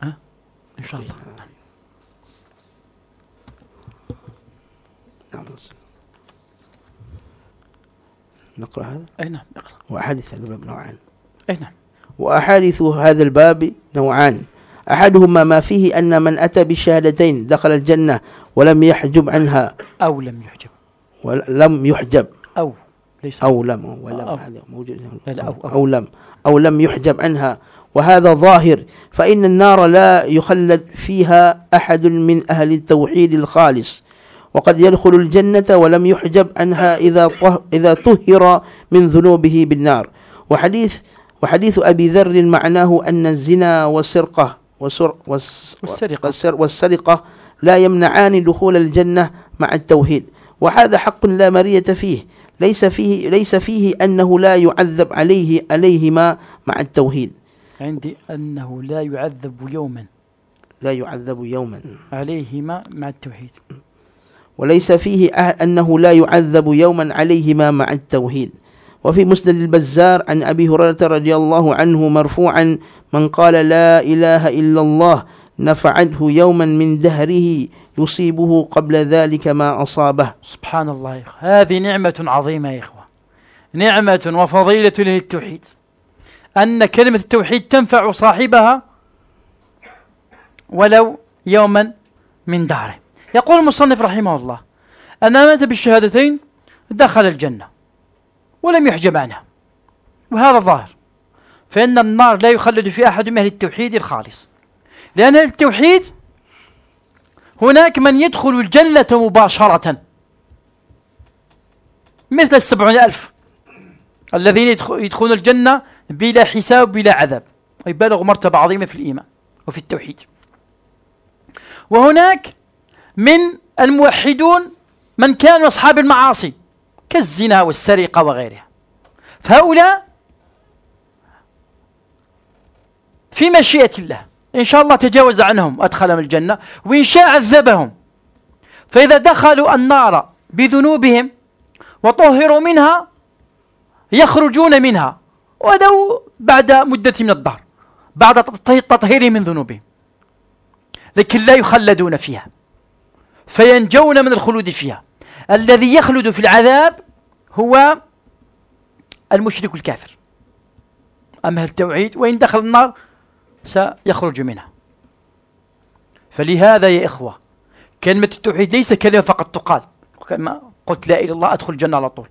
Speaker 1: ha insyaallah okay. Ha. عليه نقرأ هذا؟ أي نعم اقرأ وأحاديث هذا الباب نوعان أي نعم وأحاديث هذا الباب نوعان أحدهما ما فيه أن من أتى بالشهادتين دخل الجنة ولم يحجب عنها أو لم يحجب ولم يحجب أو ليس أو لم ولم هذا موجود لا لا أو, أو, أو لم أو لم يحجب عنها وهذا ظاهر فإن النار لا يخلد فيها أحد من أهل التوحيد الخالص وقد يدخل الجنة ولم يحجب عنها إذا إذا طهر من ذنوبه بالنار وحديث وحديث أبي ذر معناه أن الزنا والسرقة وسر والسرقة, والسرقة لا يمنعان دخول الجنة مع التوحيد وهذا حق لا مرية فيه ليس فيه ليس فيه أنه لا يعذب عليه عليهما مع التوحيد
Speaker 2: عندي أنه لا يعذب يوما لا يعذب يوما عليهما مع التوحيد
Speaker 1: وليس فيه أه- أنه لا يعذب يوما عليهما مع التوحيد وفي مسند البزار عن أبي هريرة رضي الله عنه مرفوعا من قال لا إله إلا الله نفعته يوما من دهره يصيبه قبل ذلك ما أصابه سبحان الله إخوة.
Speaker 2: هذه نعمة عظيمة يا إخوة نعمة وفضيلة للتوحيد أن كلمة التوحيد تنفع صاحبها ولو يوما من دهره يقول المصنف رحمه الله أن مات بالشهادتين دخل الجنة ولم يحجب عنها وهذا ظاهر فإن النار لا يخلد في أحد من أهل التوحيد الخالص لأن التوحيد هناك من يدخل الجنة مباشرة مثل السبعون ألف الذين يدخلون الجنة بلا حساب بلا عذاب ويبلغ مرتبة عظيمة في الإيمان وفي التوحيد وهناك من الموحدون من كانوا أصحاب المعاصي كالزنا والسرقة وغيرها فهؤلاء في مشيئة الله إن شاء الله تجاوز عنهم أدخلهم الجنة وإن شاء عذبهم فإذا دخلوا النار بذنوبهم وطهروا منها يخرجون منها ولو بعد مدة من الدهر بعد تطهيرهم من ذنوبهم لكن لا يخلدون فيها فينجون من الخلود فيها الذي يخلد في العذاب هو المشرك الكافر أما التوحيد وإن دخل النار سيخرج منها فلهذا يا إخوة كلمة التوحيد ليس كلمة فقط تقال كما قلت لا إله إلا الله أدخل الجنة على طول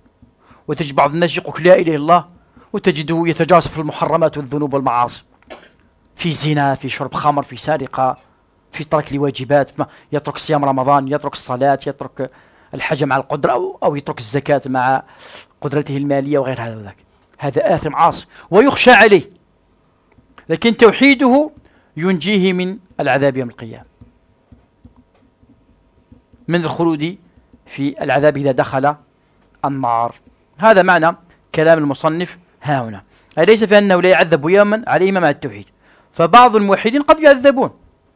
Speaker 2: وتجد بعض الناس يقول لا إله إلا الله وتجده يتجاسف المحرمات والذنوب والمعاصي في زنا في شرب خمر في سرقة في ترك لواجبات يترك صيام رمضان يترك الصلاة يترك الحج مع القدرة أو, أو يترك الزكاة مع قدرته المالية وغير هذا وذاك هذا آثم عاصي ويخشى عليه لكن توحيده ينجيه من العذاب يوم القيامة من الخلود في العذاب إذا دخل النار هذا معنى كلام المصنف ها هنا أليس أنه لا يعذب يوما عليهما مع التوحيد فبعض الموحدين قد يعذبون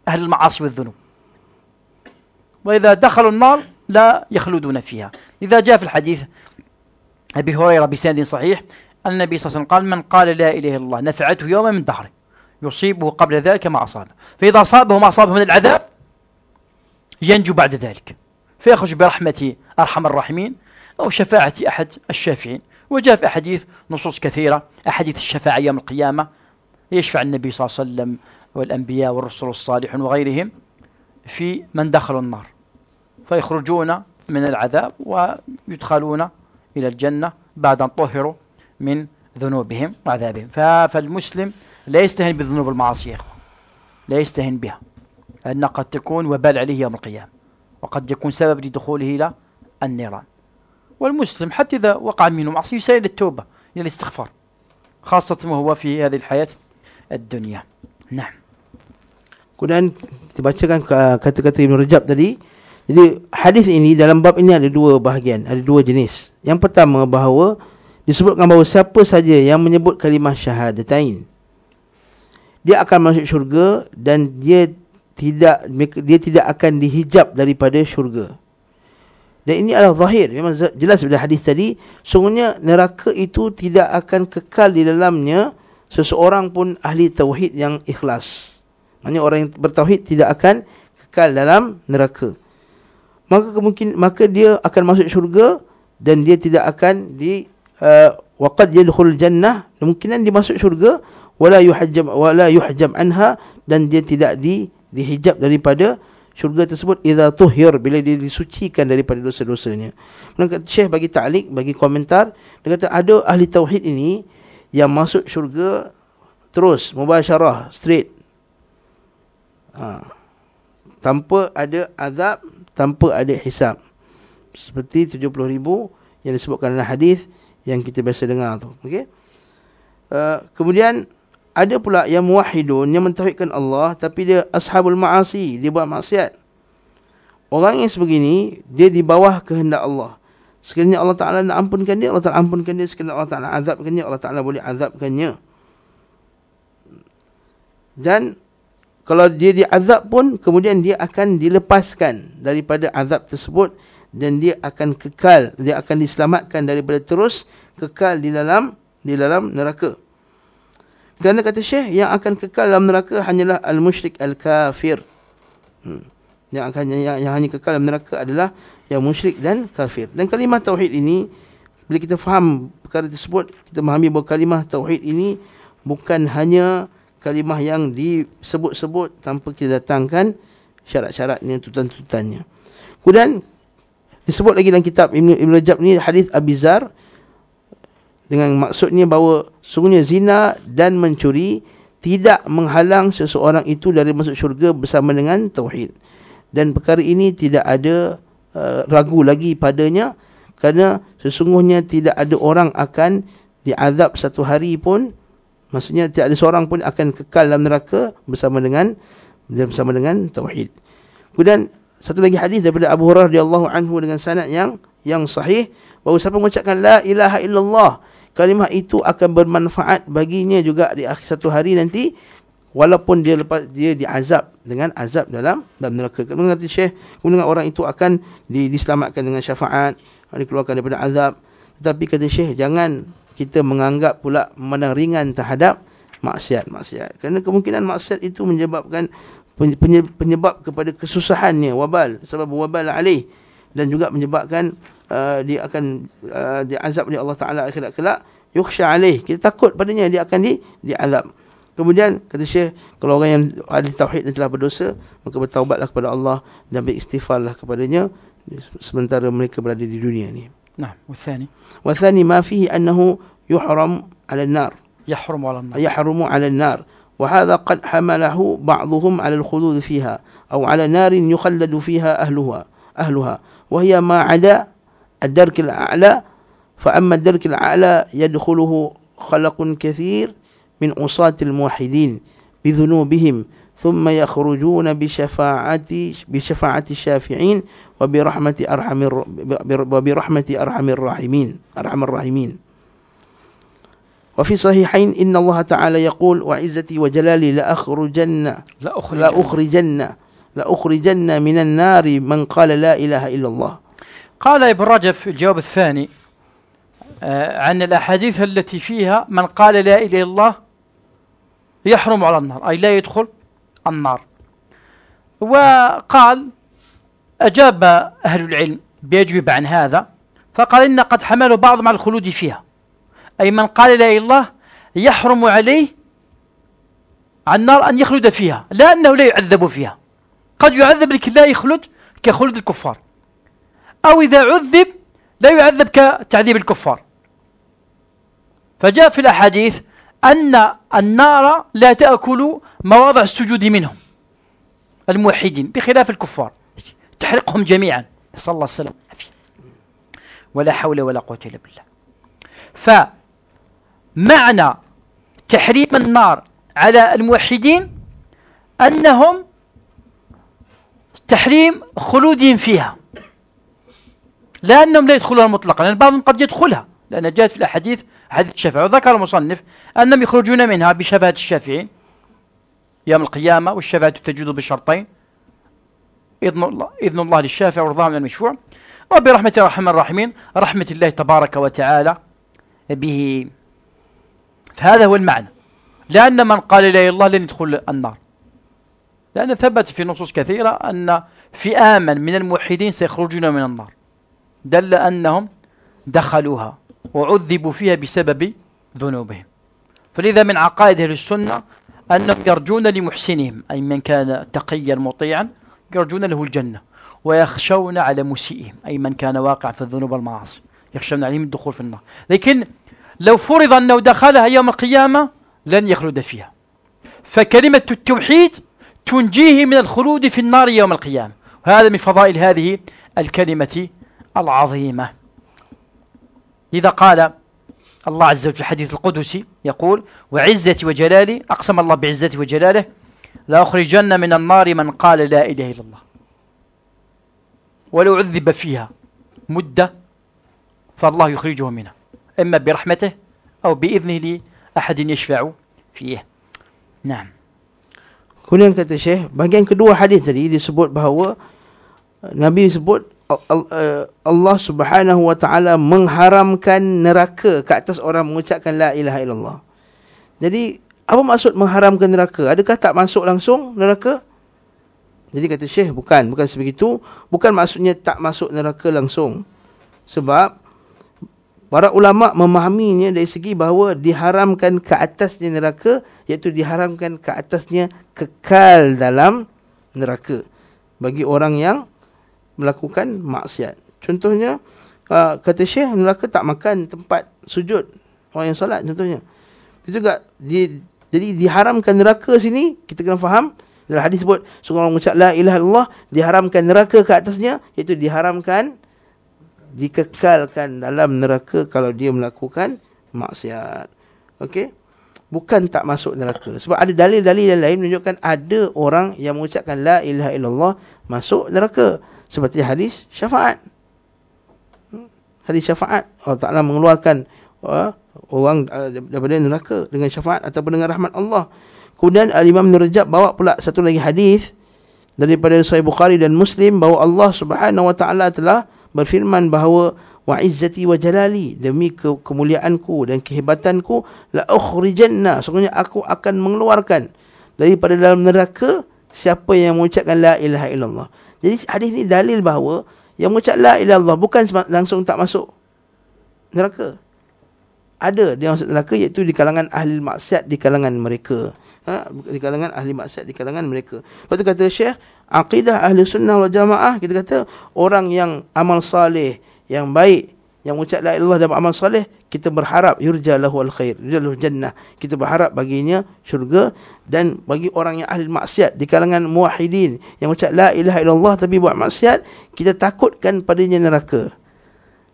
Speaker 2: أهل المعاصي والذنوب وإذا دخلوا النار لا يخلدون فيها إذا جاء في الحديث أبي هريرة بسند صحيح النبي صلى الله عليه وسلم قال من قال لا إله إلا الله نفعته يوما من دهره يصيبه قبل ذلك ما أصابه فإذا أصابه ما أصابه من العذاب ينجو بعد ذلك فيخرج برحمة أرحم الراحمين أو شفاعة أحد الشافعين وجاء في أحاديث نصوص كثيرة أحاديث الشفاعة يوم القيامة يشفع النبي صلى الله عليه وسلم والأنبياء والرسل الصالحون وغيرهم في من دخلوا النار فيخرجون من العذاب ويدخلون إلى الجنة بعد أن طهروا من ذنوبهم وعذابهم فالمسلم لا يستهن بذنوب المعاصي يا لا يستهن بها أن قد تكون وبال عليه يوم القيامة وقد يكون سبب لدخوله إلى النيران والمسلم حتى إذا وقع منه معصية يسير للتوبة إلى الاستغفار خاصة وهو في هذه الحياة
Speaker 1: الدنيا نعم Kemudian kita bacakan uh, kata-kata Ibn Rajab tadi. Jadi hadis ini dalam bab ini ada dua bahagian, ada dua jenis. Yang pertama bahawa disebutkan bahawa siapa saja yang menyebut kalimah syahadatain dia akan masuk syurga dan dia tidak dia tidak akan dihijab daripada syurga. Dan ini adalah zahir memang jelas pada hadis tadi sungguhnya neraka itu tidak akan kekal di dalamnya seseorang pun ahli tauhid yang ikhlas. Maksudnya orang yang bertauhid tidak akan kekal dalam neraka. Maka kemungkinan maka dia akan masuk syurga dan dia tidak akan di uh, waqad yadkhul jannah kemungkinan dia masuk syurga wala yuhajjam wala yuhajjam anha dan dia tidak di dihijab daripada syurga tersebut idza tuhir bila dia disucikan daripada dosa-dosanya. Maka Syekh bagi ta'liq, bagi komentar, dia kata ada ahli tauhid ini yang masuk syurga terus mubasyarah straight ha. tanpa ada azab tanpa ada hisap, seperti ribu yang disebutkan dalam hadis yang kita biasa dengar tu okey uh, kemudian ada pula yang muwahhidun yang mentauhidkan Allah tapi dia ashabul maasi dia buat maksiat orang yang sebegini dia di bawah kehendak Allah sekiranya Allah Taala nak ampunkan dia Allah Taala ampunkan dia sekiranya Allah Taala azabkan dia Allah Taala boleh azabkannya dan kalau dia diazab pun kemudian dia akan dilepaskan daripada azab tersebut dan dia akan kekal dia akan diselamatkan daripada terus kekal di dalam di dalam neraka kerana kata syekh yang akan kekal dalam neraka hanyalah al musyrik al kafir hmm. yang akan yang, yang hanya kekal dalam neraka adalah yang musyrik dan kafir dan kalimah tauhid ini bila kita faham perkara tersebut kita memahami bahawa kalimah tauhid ini bukan hanya kalimah yang disebut-sebut tanpa kita datangkan syarat-syaratnya, tuntutan-tuntutannya. Kemudian disebut lagi dalam kitab Ibn, Ibn Rajab ni hadis Abizar dengan maksudnya bahawa sungguhnya zina dan mencuri tidak menghalang seseorang itu dari masuk syurga bersama dengan tauhid. Dan perkara ini tidak ada uh, ragu lagi padanya kerana sesungguhnya tidak ada orang akan diazab satu hari pun maksudnya tidak ada seorang pun akan kekal dalam neraka bersama dengan bersama dengan tauhid. Kemudian satu lagi hadis daripada Abu Hurairah radhiyallahu anhu dengan sanad yang yang sahih bahawa siapa mengucapkan la ilaha illallah kalimah itu akan bermanfaat baginya juga di akhir satu hari nanti walaupun dia lepas dia diazab dengan azab dalam dalam neraka. Mengerti Syekh, kemudian orang itu akan diselamatkan dengan syafaat, dikeluarkan daripada azab. Tetapi kata Syekh, jangan kita menganggap pula memandang ringan terhadap maksiat-maksiat. Kerana kemungkinan maksiat itu menyebabkan penyebab kepada kesusahannya wabal sebab wabal alih dan juga menyebabkan uh, dia akan uh, diazab oleh Allah Taala akhirat kelak yukhsha alih kita takut padanya dia akan di diazab kemudian kata syekh kalau orang yang ahli tauhid dan telah berdosa maka bertaubatlah kepada Allah dan beristighfarlah kepadanya sementara mereka berada di dunia ni نعم والثاني والثاني ما فيه أنه يحرم على النار يحرم على النار يحرم على النار وهذا قد حمله بعضهم على الخلود فيها أو على نار يخلد فيها أهلها أهلها وهي ما عدا الدرك الأعلى فأما الدرك الأعلى يدخله خلق كثير من عصاة الموحدين بذنوبهم ثم يخرجون بشفاعة بشفاعة الشافعين وبرحمة أرحم وبرحمة أرحم الراحمين أرحم الراحمين وفي صحيحين إن الله تعالى يقول وعزتي وجلالي لأخرجن لأخرجن لأخرجن, لأخرجن من النار من قال لا إله إلا الله
Speaker 2: قال ابن رجب في الجواب الثاني آه، عن الأحاديث التي فيها من قال لا إله إلا الله يحرم على النار أي لا يدخل النار وقال أجاب أهل العلم بيجوب عن هذا فقال إن قد حملوا بعض مع الخلود فيها أي من قال لا إله إلا الله يحرم عليه عن النار أن يخلد فيها لا أنه لا يعذب فيها قد يعذب لكن لا يخلد كخلد الكفار أو إذا عذب لا يعذب كتعذيب الكفار فجاء في الأحاديث أن النار لا تأكل مواضع السجود منهم الموحدين بخلاف الكفار تحرقهم جميعا صلى الله وسلم ولا حول ولا قوة إلا بالله فمعنى تحريم النار على الموحدين أنهم تحريم خلودهم فيها لأنهم لا يدخلها مطلقا لأن بعضهم قد يدخلها لأن جاءت في الأحاديث حديث الشفاعة وذكر المصنف أنهم يخرجون منها بشفاعة الشافعي يوم القيامة والشفاعة تجد بشرطين إذن الله, إذن الله للشافع ورضاه من المشفوع وبرحمة الرحمن الرحيم رحمة الله تبارك وتعالى به فهذا هو المعنى لأن من قال لا إله إلا الله لن يدخل النار لأن ثبت في نصوص كثيرة أن فئاما من الموحدين سيخرجون من النار دل أنهم دخلوها وعذبوا فيها بسبب ذنوبهم فلذا من عقائد أهل السنة أنهم يرجون لمحسنهم أي من كان تقيا مطيعا يرجون له الجنة ويخشون على مسيئهم أي من كان واقعا في الذنوب والمعاصي يخشون عليهم الدخول في النار لكن لو فرض أنه دخلها يوم القيامة لن يخلد فيها فكلمة التوحيد تنجيه من الخلود في النار يوم القيامة وهذا من فضائل هذه الكلمة العظيمة لذا قال الله عز وجل في الحديث القدسي يقول وعزتي وجلالي أقسم الله بعزتي وجلاله لأخرجن من النار من قال لا إله إلا الله ولو عذب فيها مدة فالله يخرجه منها إما برحمته أو بإذنه لأحد يشفع فيه
Speaker 1: نعم Kemudian kata Syekh, bahagian kedua hadis tadi disebut bahawa Nabi sebut Eh, Allah Subhanahu wa taala mengharamkan neraka ke atas orang mengucapkan la ilaha illallah. Jadi apa maksud mengharamkan neraka? Adakah tak masuk langsung neraka? Jadi kata Syekh bukan, bukan sebegitu, bukan maksudnya tak masuk neraka langsung. Sebab para ulama memahaminya dari segi bahawa diharamkan ke atasnya neraka iaitu diharamkan ke atasnya kekal dalam neraka bagi orang yang melakukan maksiat. Contohnya, uh, kata Syekh, Melaka tak makan tempat sujud orang yang solat contohnya. Itu juga, di, jadi diharamkan neraka sini, kita kena faham, dalam hadis sebut, seorang orang mengucap, La ilaha Allah, diharamkan neraka ke atasnya, iaitu diharamkan, dikekalkan dalam neraka kalau dia melakukan maksiat. Okey? Bukan tak masuk neraka. Sebab ada dalil-dalil yang lain menunjukkan ada orang yang mengucapkan La ilaha illallah masuk neraka seperti hadis syafaat. Hmm. Hadis syafaat Allah Taala mengeluarkan uh, orang uh, daripada neraka dengan syafaat ataupun dengan rahmat Allah. Kemudian al-Imam Nurjab bawa pula satu lagi hadis daripada Sahih Bukhari dan Muslim bahawa Allah Subhanahu Wa Taala telah berfirman bahawa wa izzati wa jalali demi ke- kemuliaanku dan kehebatanku la ukhrijanna sebenarnya aku akan mengeluarkan daripada dalam neraka siapa yang mengucapkan la ilaha illallah jadi hadis ni dalil bahawa yang mengucap la ilah Allah bukan langsung tak masuk neraka. Ada dia masuk neraka iaitu di kalangan ahli maksiat di kalangan mereka. Ha? Di kalangan ahli maksiat di kalangan mereka. Lepas tu kata Syekh, akidah ahli sunnah wal jamaah, kita kata orang yang amal salih, yang baik, yang mengucap la ilah Allah dan amal salih, kita berharap yurja al khair yurja lahul jannah kita berharap baginya syurga dan bagi orang yang ahli maksiat di kalangan muwahidin yang ucap la ilaha illallah tapi buat maksiat kita takutkan padanya neraka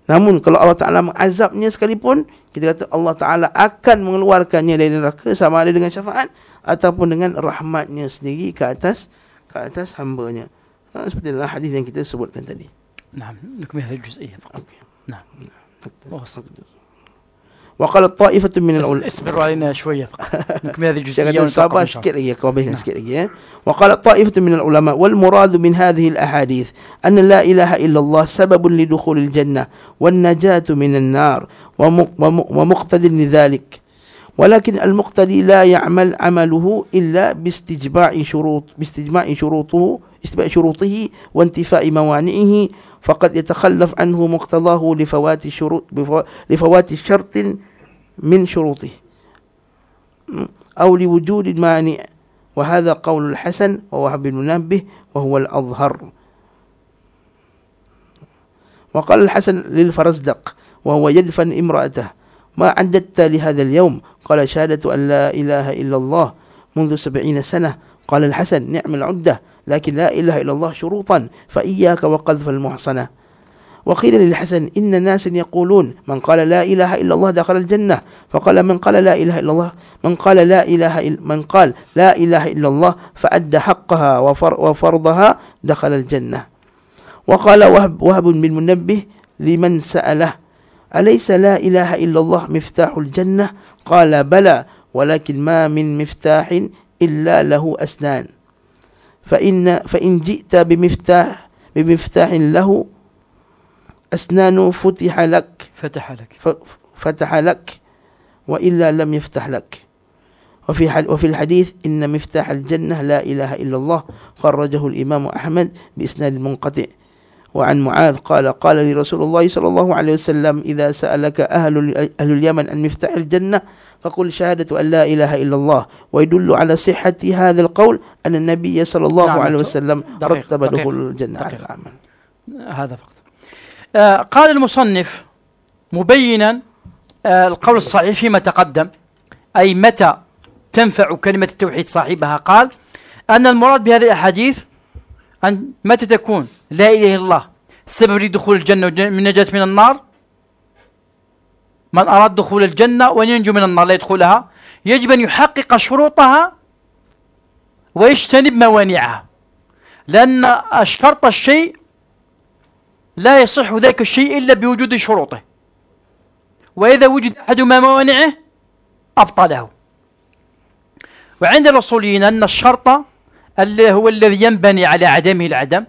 Speaker 1: namun kalau Allah Taala mengazabnya sekalipun kita kata Allah Taala akan mengeluarkannya dari neraka sama ada dengan syafaat ataupun dengan rahmatnya sendiri ke atas ke atas hamba-Nya ha, seperti dalam hadis yang kita sebutkan tadi
Speaker 2: Nah, nak kembali juz ini. Nah, nah.
Speaker 1: وقالت طائفة من العلماء اصبروا علينا شوية فقط هذه الجزئية نعم. وقالت طائفة من العلماء والمراد من هذه الأحاديث أن لا إله إلا الله سبب لدخول الجنة والنجاة من النار ومقتد لذلك ولكن المقتدي لا يعمل عمله إلا باستجماع شروط باستجماع شروطه اشتباع شروطه وانتفاء موانعه فقد يتخلف عنه مقتضاه لفوات شروط لفوات شرط من شروطه أو لوجود مانع وهذا قول الحسن ووهب بن منبه وهو الأظهر وقال الحسن للفرزدق وهو يدفن امرأته ما عددت لهذا اليوم قال شهادة أن لا إله إلا الله منذ سبعين سنة قال الحسن نعم العدة لكن لا إله إلا الله شروطا فإياك وقذف المحصنة وقيل للحسن إن ناس يقولون من قال لا إله إلا الله دخل الجنة فقال من قال لا إله إلا الله من قال لا إله إلا من قال لا إله إلا الله فأدى حقها وفر وفرضها دخل الجنة وقال وهب وهب بن منبه لمن سأله أليس لا إله إلا الله مفتاح الجنة قال بلى ولكن ما من مفتاح إلا له أسنان فإن, فإن جئت بمفتاح بمفتاح له أسنان فتح لك فتح لك فتح لك وإلا لم يفتح لك وفي وفي الحديث إن مفتاح الجنة لا إله إلا الله خرجه الإمام أحمد بإسناد منقطع وعن معاذ قال قال لي رسول الله صلى الله عليه وسلم إذا سألك أهل, أهل اليمن عن مفتاح الجنة فقل شهادة أن لا إله إلا الله ويدل على صحة هذا القول أن النبي صلى الله نعم عليه وسلم رتب دخول الجنة دقيق على العمل هذا فقط آه قال المصنف مبينا
Speaker 2: آه القول الصحيح فيما تقدم أي متى تنفع كلمة التوحيد صاحبها قال أن المراد بهذه الأحاديث أن متى تكون لا إله إلا الله سبب لدخول الجنة والنجاة من النار من أراد دخول الجنة وأن ينجو من النار لا يدخلها يجب أن يحقق شروطها ويجتنب موانعها لأن الشرط الشيء لا يصح ذاك الشيء إلا بوجود شروطه وإذا وجد أحد ما موانعه أبطله وعند الأصوليين أن الشرط اللي هو الذي ينبني على عدمه العدم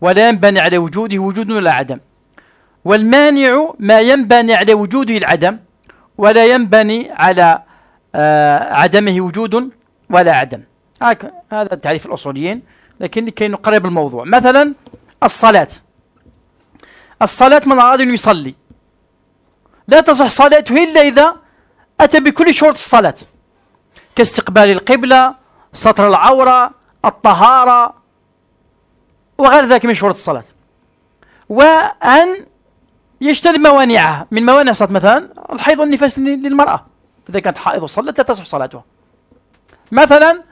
Speaker 2: ولا ينبني على وجوده وجود ولا عدم والمانع ما ينبني على وجوده العدم ولا ينبني على آه عدمه وجود ولا عدم هذا تعريف الأصوليين لكن لكي نقرب الموضوع مثلا الصلاة الصلاة من أراد أن يصلي لا تصح صلاته إلا إذا أتى بكل شروط الصلاة كاستقبال القبلة ستر العورة الطهارة وغير ذلك من شروط الصلاة وأن يجتنب موانعها من موانع صلاة مثلا الحيض والنفاس للمرأة إذا كانت حائض وصلت لا تصح صلاتها مثلا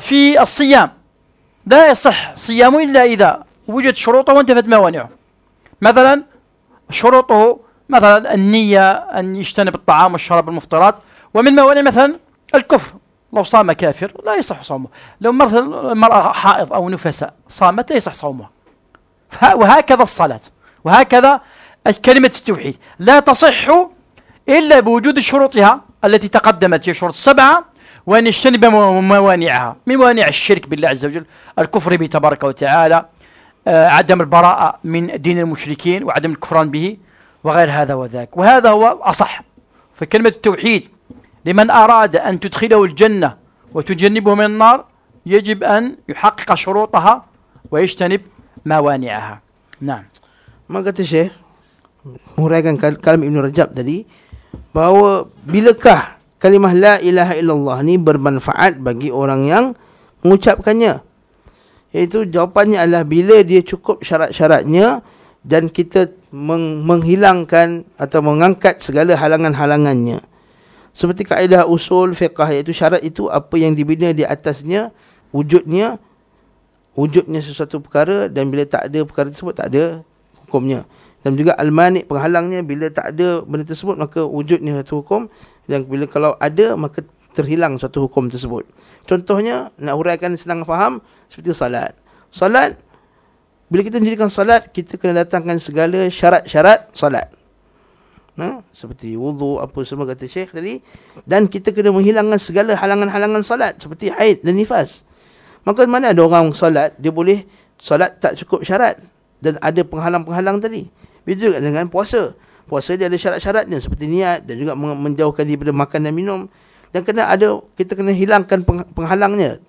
Speaker 2: في الصيام لا يصح صيامه إلا إذا وجدت شروطه وانتفت موانعه مثلا شروطه مثلا النية أن يجتنب الطعام والشراب والمفطرات ومن موانع مثلا الكفر لو صام كافر لا يصح صومه لو مثلا امرأة حائض أو نفساء صامت لا يصح صومها وهكذا الصلاة وهكذا كلمة التوحيد لا تصح إلا بوجود شروطها التي تقدمت هي شروط سبعة وأن يجتنب موانعها من موانع الشرك بالله عز وجل الكفر به تبارك وتعالى آه، عدم البراءة من دين المشركين وعدم الكفران به وغير هذا وذاك وهذا هو الأصح فكلمة التوحيد لمن أراد أن تدخله الجنة وتجنبه من النار يجب أن يحقق شروطها ويجتنب
Speaker 1: موانعها نعم ما قلت الشيخ menguraikan kalam Ibn Rajab tadi bahawa bilakah kalimah la ilaha illallah ni bermanfaat bagi orang yang mengucapkannya iaitu jawapannya adalah bila dia cukup syarat-syaratnya dan kita meng- menghilangkan atau mengangkat segala halangan-halangannya seperti kaedah usul fiqah iaitu syarat itu apa yang dibina di atasnya, wujudnya, wujudnya sesuatu perkara dan bila tak ada perkara tersebut tak ada hukumnya. Dan juga al-manik penghalangnya bila tak ada benda tersebut maka wujudnya satu hukum dan bila kalau ada maka terhilang satu hukum tersebut. Contohnya nak uraikan senang faham seperti salat. Salat bila kita menjadikan salat kita kena datangkan segala syarat-syarat salat ha? seperti wudhu, apa semua kata syekh tadi dan kita kena menghilangkan segala halangan-halangan solat seperti haid dan nifas maka mana ada orang solat dia boleh solat tak cukup syarat dan ada penghalang-penghalang tadi begitu juga dengan puasa puasa dia ada syarat-syaratnya seperti niat dan juga menjauhkan daripada makan dan minum dan kena ada kita kena hilangkan penghalangnya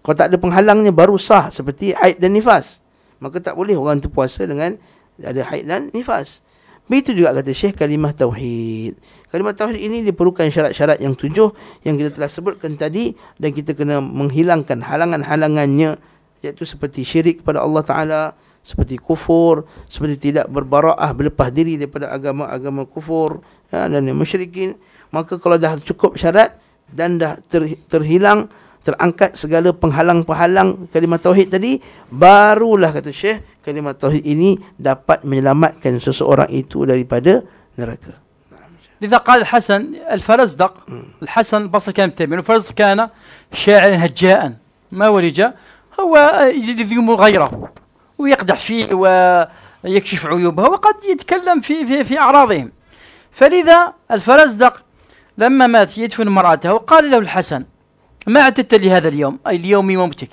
Speaker 1: kalau tak ada penghalangnya baru sah seperti haid dan nifas maka tak boleh orang tu puasa dengan ada haid dan nifas. Begitu juga kata Syekh kalimah tauhid. Kalimah tauhid ini diperlukan syarat-syarat yang tujuh yang kita telah sebutkan tadi dan kita kena menghilangkan halangan-halangannya iaitu seperti syirik kepada Allah Taala, seperti kufur, seperti tidak berbaraah berlepas diri daripada agama-agama kufur ya, dan yang musyrikin. Maka kalau dah cukup syarat dan dah ter, terhilang terangkat segala penghalang-penghalang kalimat tauhid tadi barulah kata Syekh kalimat tauhid ini dapat menyelamatkan seseorang itu daripada neraka.
Speaker 2: لذا قال الحسن الفرزدق الحسن البصري كان تيمين الفرزدق كان شاعرا هجاء ما ولج هو الذي يمر غيره ويقدح فيه ويكشف عيوبه وقد يتكلم في في في اعراضهم فلذا الفرزدق لما مات يدفن امراته وقال له الحسن ما أعددت لهذا اليوم أي ليوم موتك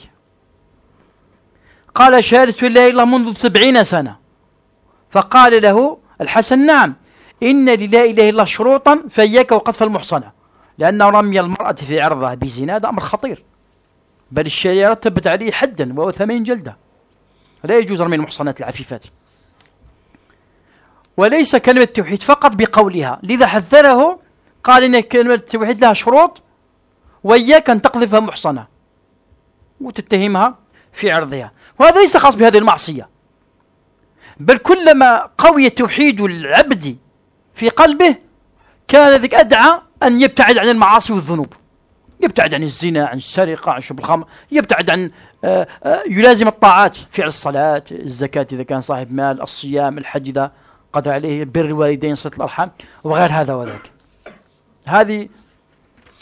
Speaker 2: قال شهدت لا إله إلا منذ سبعين سنة فقال له الحسن نعم إن للا إله إلا شروطا فإياك وقذف المحصنة لأن رمي المرأة في عرضها بزنا هذا أمر خطير بل الشريعة رتبت عليه حدا وهو ثمانين جلدة لا يجوز رمي المحصنات العفيفات وليس كلمة التوحيد فقط بقولها لذا حذره قال إن كلمة التوحيد لها شروط وإياك أن تقذف محصنة وتتهمها في عرضها وهذا ليس خاص بهذه المعصية بل كلما قوي توحيد العبد في قلبه كان ذلك أدعى أن يبتعد عن المعاصي والذنوب يبتعد عن الزنا عن السرقة عن شرب الخمر يبتعد عن آه، آه، يلازم الطاعات فعل الصلاة الزكاة إذا كان صاحب مال الصيام الحج إذا قدر عليه بر الوالدين صلة الأرحام وغير هذا وذاك هذه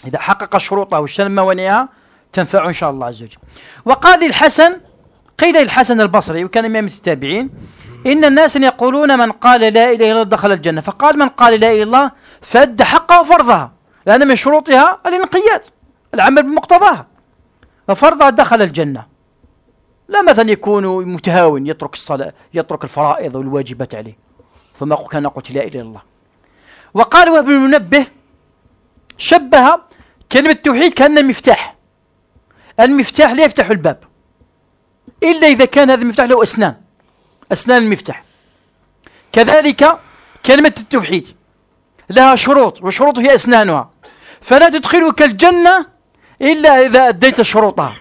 Speaker 2: إذا حقق شروطه واجتنب موانعها تنفعه إن شاء الله عز وجل وقال للحسن قيل للحسن البصري وكان إمام التابعين إن الناس يقولون من قال لا إله إلا الله دخل الجنة فقال من قال لا إله إلا الله فأدى حقه وفرضها لأن من شروطها الانقياد العمل بمقتضاها ففرضها دخل الجنة لا مثلا يكون متهاون يترك الصلاة يترك الفرائض والواجبات عليه ثم كان قلت لا إله إلا الله وقال وابن المنبه شبه كلمة التوحيد كأنها مفتاح المفتاح لا يفتح الباب إلا إذا كان هذا المفتاح له أسنان أسنان المفتاح كذلك كلمة التوحيد لها شروط وشروط هي أسنانها فلا تدخلك الجنة إلا إذا أديت شروطها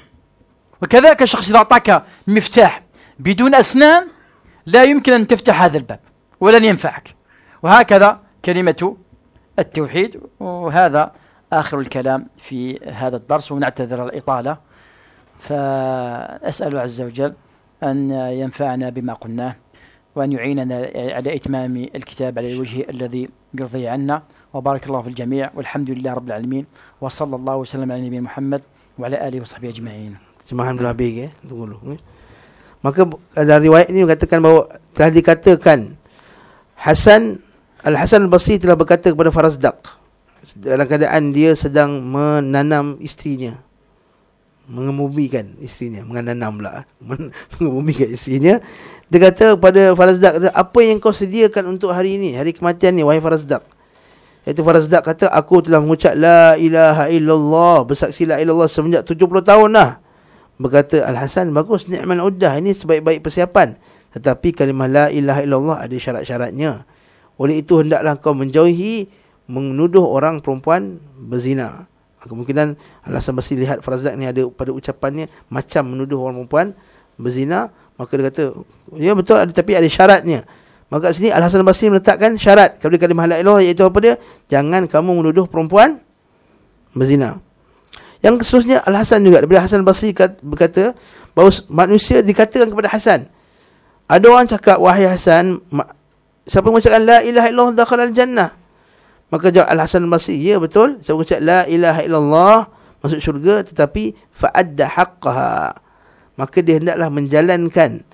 Speaker 2: وكذلك الشخص إذا أعطاك مفتاح بدون أسنان لا يمكن أن تفتح هذا الباب ولن ينفعك وهكذا كلمة التوحيد وهذا آخر الكلام في هذا الدرس ونعتذر الإطالة فأسأل عز وجل أن ينفعنا بما قلناه وأن يعيننا على إتمام الكتاب على الوجه الذي يرضي عنا وبارك الله في الجميع والحمد لله رب العالمين وصلى الله وسلم على نبينا محمد وعلى آله وصحبه أجمعين
Speaker 1: Jemaah Abdul Habib eh, eh. Maka dalam riwayat ini mengatakan bahawa telah dikatakan Hasan Al-Hasan Al-Basri telah berkata kepada Farazdaq dalam keadaan dia sedang menanam istrinya mengemumikan isterinya, menganam pula mengemumikan isterinya. dia kata pada Farazdak kata, apa yang kau sediakan untuk hari ini hari kematian ni wahai Farazdak Itu Farazdak kata, aku telah mengucap La ilaha illallah, bersaksi La ilallah semenjak 70 tahun dah. Berkata Al-Hasan, bagus ni'mal udah ini sebaik-baik persiapan. Tetapi kalimah La ilaha illallah ada syarat-syaratnya. Oleh itu, hendaklah kau menjauhi menuduh orang perempuan berzina. Kemungkinan alasan hassan lihat Farzad ni ada pada ucapannya macam menuduh orang perempuan berzina. Maka dia kata, ya betul ada, tapi ada syaratnya. Maka sini Al-Hassan Basri meletakkan syarat kepada kalimah Allah ilah iaitu apa dia? Jangan kamu menuduh perempuan berzina. Yang khususnya Al-Hasan juga. Daripada Hasan Basri berkata, bahawa manusia dikatakan kepada Hasan. Ada orang cakap, wahai Hasan, siapa mengucapkan la ilaha illallah dakhal al-jannah? Maka jawab Al-Hasan Basri, ya betul. Saya ucap la ilaha illallah masuk syurga tetapi fa'adda haqqaha. Maka dia hendaklah menjalankan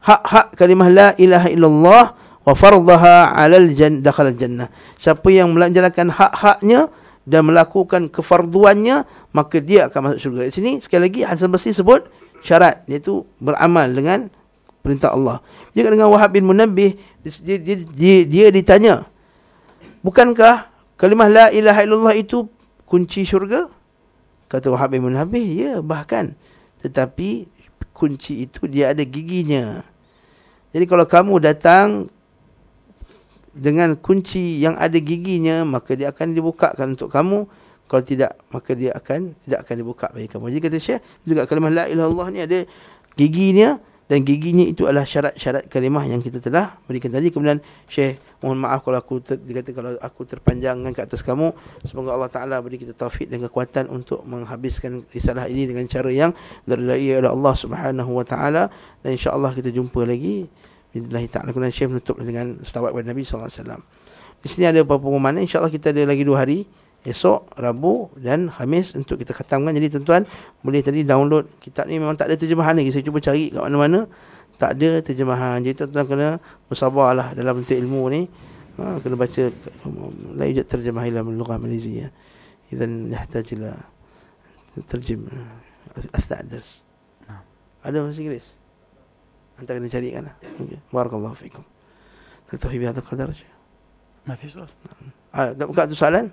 Speaker 1: hak-hak kalimah la ilaha illallah wa fardaha alal jan dakhal jannah. Siapa yang menjalankan hak-haknya dan melakukan kefarduannya maka dia akan masuk syurga. Di sini sekali lagi Hasan Basri sebut syarat iaitu beramal dengan perintah Allah. Juga dengan Wahab bin Munabbih dia, dia, dia, dia ditanya Bukankah kalimah la ilaha illallah itu kunci syurga? Kata Wahab bin Habih, ya bahkan. Tetapi kunci itu dia ada giginya. Jadi kalau kamu datang dengan kunci yang ada giginya, maka dia akan dibukakan untuk kamu. Kalau tidak, maka dia akan tidak akan dibuka bagi kamu. Jadi kata Syekh, juga kalimah la ilaha illallah ni ada giginya, dan giginya itu adalah syarat-syarat kalimah yang kita telah berikan tadi kemudian syekh mohon maaf kalau aku ter, dikata kalau aku terpanjang ke atas kamu semoga Allah taala beri kita taufik dan kekuatan untuk menghabiskan risalah ini dengan cara yang diridai oleh Allah Subhanahu wa taala dan insyaallah kita jumpa lagi billahi taala kemudian syekh menutup dengan selawat kepada Nabi sallallahu alaihi wasallam di sini ada beberapa pengumuman insyaallah kita ada lagi dua hari esok Rabu dan Khamis untuk kita khatamkan jadi tuan-tuan boleh tadi download kitab ni memang tak ada terjemahan lagi saya cuba cari kat mana-mana tak ada terjemahan jadi tuan-tuan kena bersabarlah dalam bentuk ilmu ni ha, kena baca la yujad terjemah ila lughah malaysia ya. idzan yahtaj ila terjem eh, as-sa'dars ada bahasa inggeris anda kena cari kan lah. okay. barakallahu fikum tertahu bi hadha qadar ma fi Ada ah dah buka tu soalan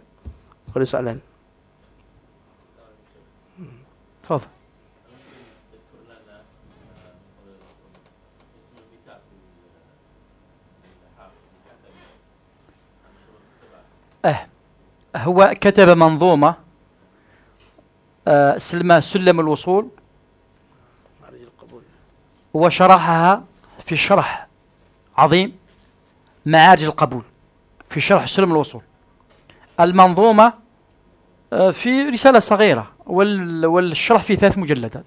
Speaker 1: خلي سؤالين تفضل
Speaker 2: أه هو كتب منظومة أه سلم الوصول وشرحها في شرح عظيم معارج القبول في شرح سلم الوصول المنظومة آه، في رسالة صغيرة والشرح في ثلاث مجلدات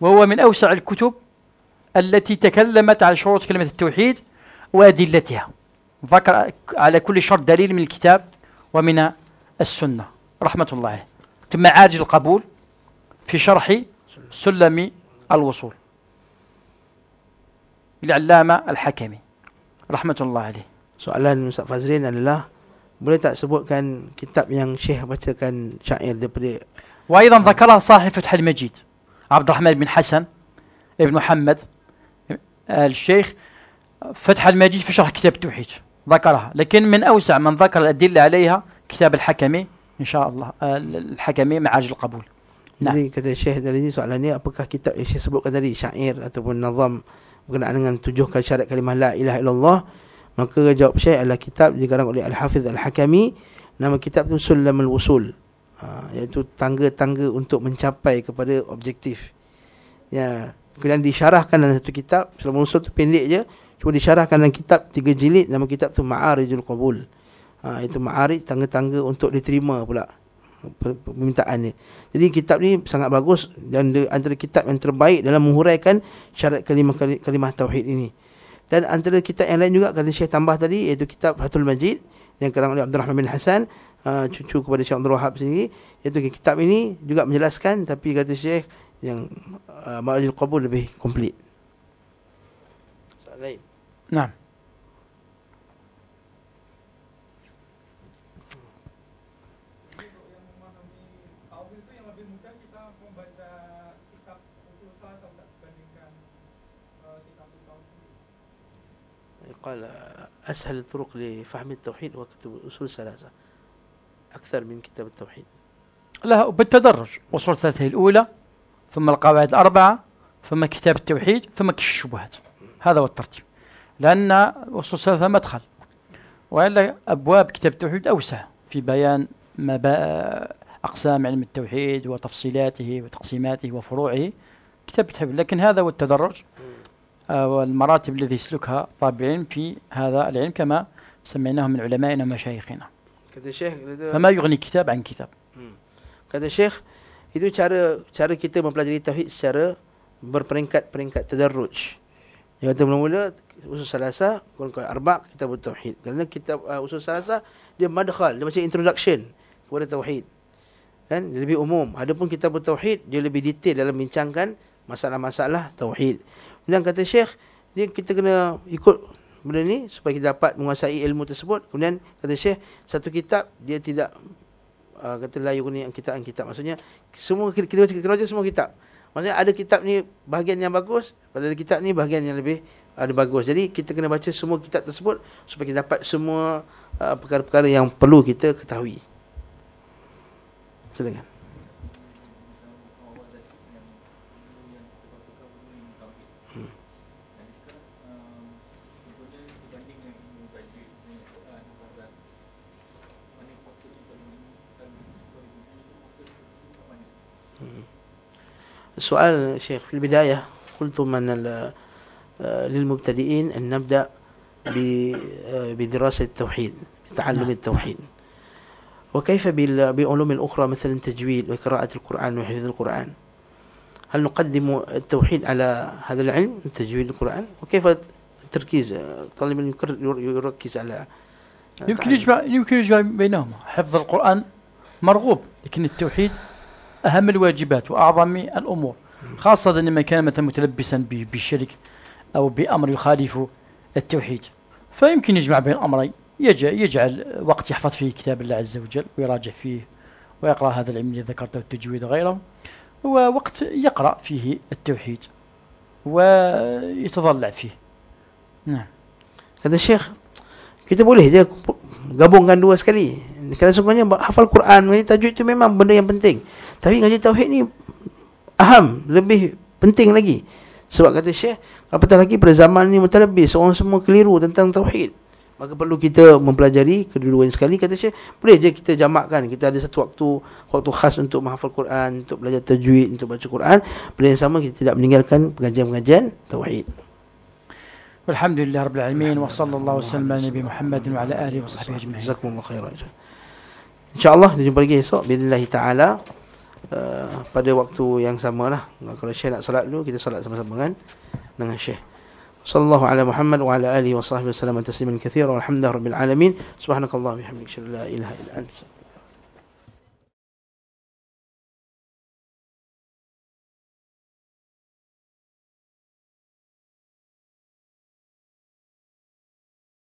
Speaker 2: وهو من أوسع الكتب التي تكلمت على شروط كلمة التوحيد وأدلتها ذكر على كل شرط دليل من الكتاب ومن السنة رحمة الله عليه ثم عاج القبول في شرح سلم الوصول
Speaker 1: للعلامة الحكمي رحمة الله عليه. سؤالان Ustaz Fazrin adalah boleh tak sebutkan kitab yang Syekh bacakan syair daripada wa وأيضا ذكرها
Speaker 2: صاحب فتح المجيد عبد الرحمن بن حسن ابن محمد الشيخ فتح المجيد في شرح كتاب التوحيد ذكرها لكن من أوسع من ذكر
Speaker 1: الأدلة عليها كتاب الحكمي إن شاء الله الحكمي معاج القبول نعم. Jadi kata Syekh tadi soalan ni apakah kitab yang Syekh sebutkan tadi syair ataupun nazam berkenaan dengan tujuh syarat kalimah la ilaha illallah Maka jawab Syekh adalah kitab dikarang oleh Al-Hafiz Al-Hakami. Nama kitab itu Sulamul Wusul. Ha, iaitu tangga-tangga untuk mencapai kepada objektif. Ya. Kemudian disyarahkan dalam satu kitab. Sulamul Wusul tu pendek je. Cuma disyarahkan dalam kitab tiga jilid. Nama kitab itu Ma'arijul Qabul. Ha, itu Ma'arij tangga-tangga untuk diterima pula permintaan dia. Jadi kitab ni sangat bagus dan antara kitab yang terbaik dalam menghuraikan syarat kalimah kalimah tauhid ini. Dan antara kitab yang lain juga kata Syekh tambah tadi iaitu kitab Fathul Majid yang karang oleh Abdul Rahman bin Hasan uh, cucu kepada Syekh Abdul Wahab sendiri iaitu kitab ini juga menjelaskan tapi kata Syekh yang uh, Ma'arijul Qabul lebih komplit. Soalan lain. Nah. قال أسهل الطرق لفهم التوحيد هو كتب أصول الثلاثة أكثر من كتاب التوحيد
Speaker 2: لا بالتدرج وصول الثلاثة الأولى ثم القواعد الأربعة ثم كتاب التوحيد ثم كشف الشبهات هذا هو الترتيب لأن وصول الثلاثة مدخل وإلا أبواب كتاب التوحيد أوسع في بيان ما أقسام علم التوحيد وتفصيلاته وتقسيماته وفروعه كتاب التوحيد لكن هذا هو التدرج والمراتب التي يسلكها طالب العلم في هذا العلم كما سميناه من علمائنا ومشايخنا
Speaker 1: كذا شيخ فما يغني كتاب عن كتاب كذا hmm. شيخ itu cara cara kita mempelajari tauhid secara berperingkat-peringkat tadarruj yang kita mula-mula usul salasa kalau arba kita bertauhid kerana kita uh, usul salasa dia madkhal dia macam introduction kepada tauhid kan dia lebih umum adapun kita bertauhid dia lebih detail dalam bincangkan masalah-masalah tauhid Kemudian kata Syekh, ni kita kena ikut benda ni supaya kita dapat menguasai ilmu tersebut. Kemudian kata Syekh, satu kitab dia tidak uh, kata layu ni yang kitab kitab maksudnya semua kita kena kerja semua kitab. Maksudnya ada kitab ni bahagian yang bagus, pada ada kitab ni bahagian yang lebih ada ah, bagus. Jadi kita kena baca semua kitab tersebut supaya kita dapat semua uh, perkara-perkara yang perlu kita ketahui. Silakan. سؤال شيخ في البداية قلتم أن آه، للمبتدئين أن نبدأ آه، بدراسة التوحيد بتعلم نعم. التوحيد وكيف بعلوم الأخرى مثل التجويد وقراءة القرآن وحفظ القرآن هل نقدم التوحيد على هذا العلم تجويد القرآن وكيف التركيز طالب يركز على يمكن يجمع يمكن
Speaker 2: يجمع بينهما حفظ القرآن مرغوب لكن التوحيد أهم الواجبات وأعظم الأمور خاصة لما كان مثلا متلبسا بشرك أو بأمر يخالف التوحيد فيمكن يجمع بين الأمرين يجعل وقت يحفظ فيه كتاب الله عز وجل ويراجع فيه ويقرأ هذا العلم الذي ذكرته التجويد وغيره ووقت يقرأ فيه التوحيد ويتضلع فيه
Speaker 1: نعم هذا الشيخ kita boleh je gabungkan dua sekali kerana sebenarnya hafal Quran tajwid tu memang benda yang penting Tapi ngaji tauhid ni aham, lebih penting lagi. Sebab kata Syekh, apatah lagi pada zaman ni lebih. seorang semua keliru tentang tauhid. Maka perlu kita mempelajari kedua-duanya sekali kata Syekh. Boleh je kita jamakkan. Kita ada satu waktu waktu khas untuk menghafal Quran, untuk belajar tajwid, untuk baca Quran. Bila yang sama kita tidak meninggalkan pengajian-pengajian tauhid.
Speaker 2: Alhamdulillah rabbil alamin wa sallallahu wasallam ala nabi Muhammad wa ala alihi wa sahbihi ajma'in. Jazakumullahu
Speaker 1: khairan. insya kita jumpa lagi esok باذن taala pada waktu yang sama lah. Kalau Syekh nak solat dulu, kita solat sama-sama kan dengan Syekh. صلى الله على محمد وعلى اله وصحبه وسلم تسليما كثيرا والحمد لله رب العالمين سبحانك اللهم وبحمدك اشهد ان لا اله الا انت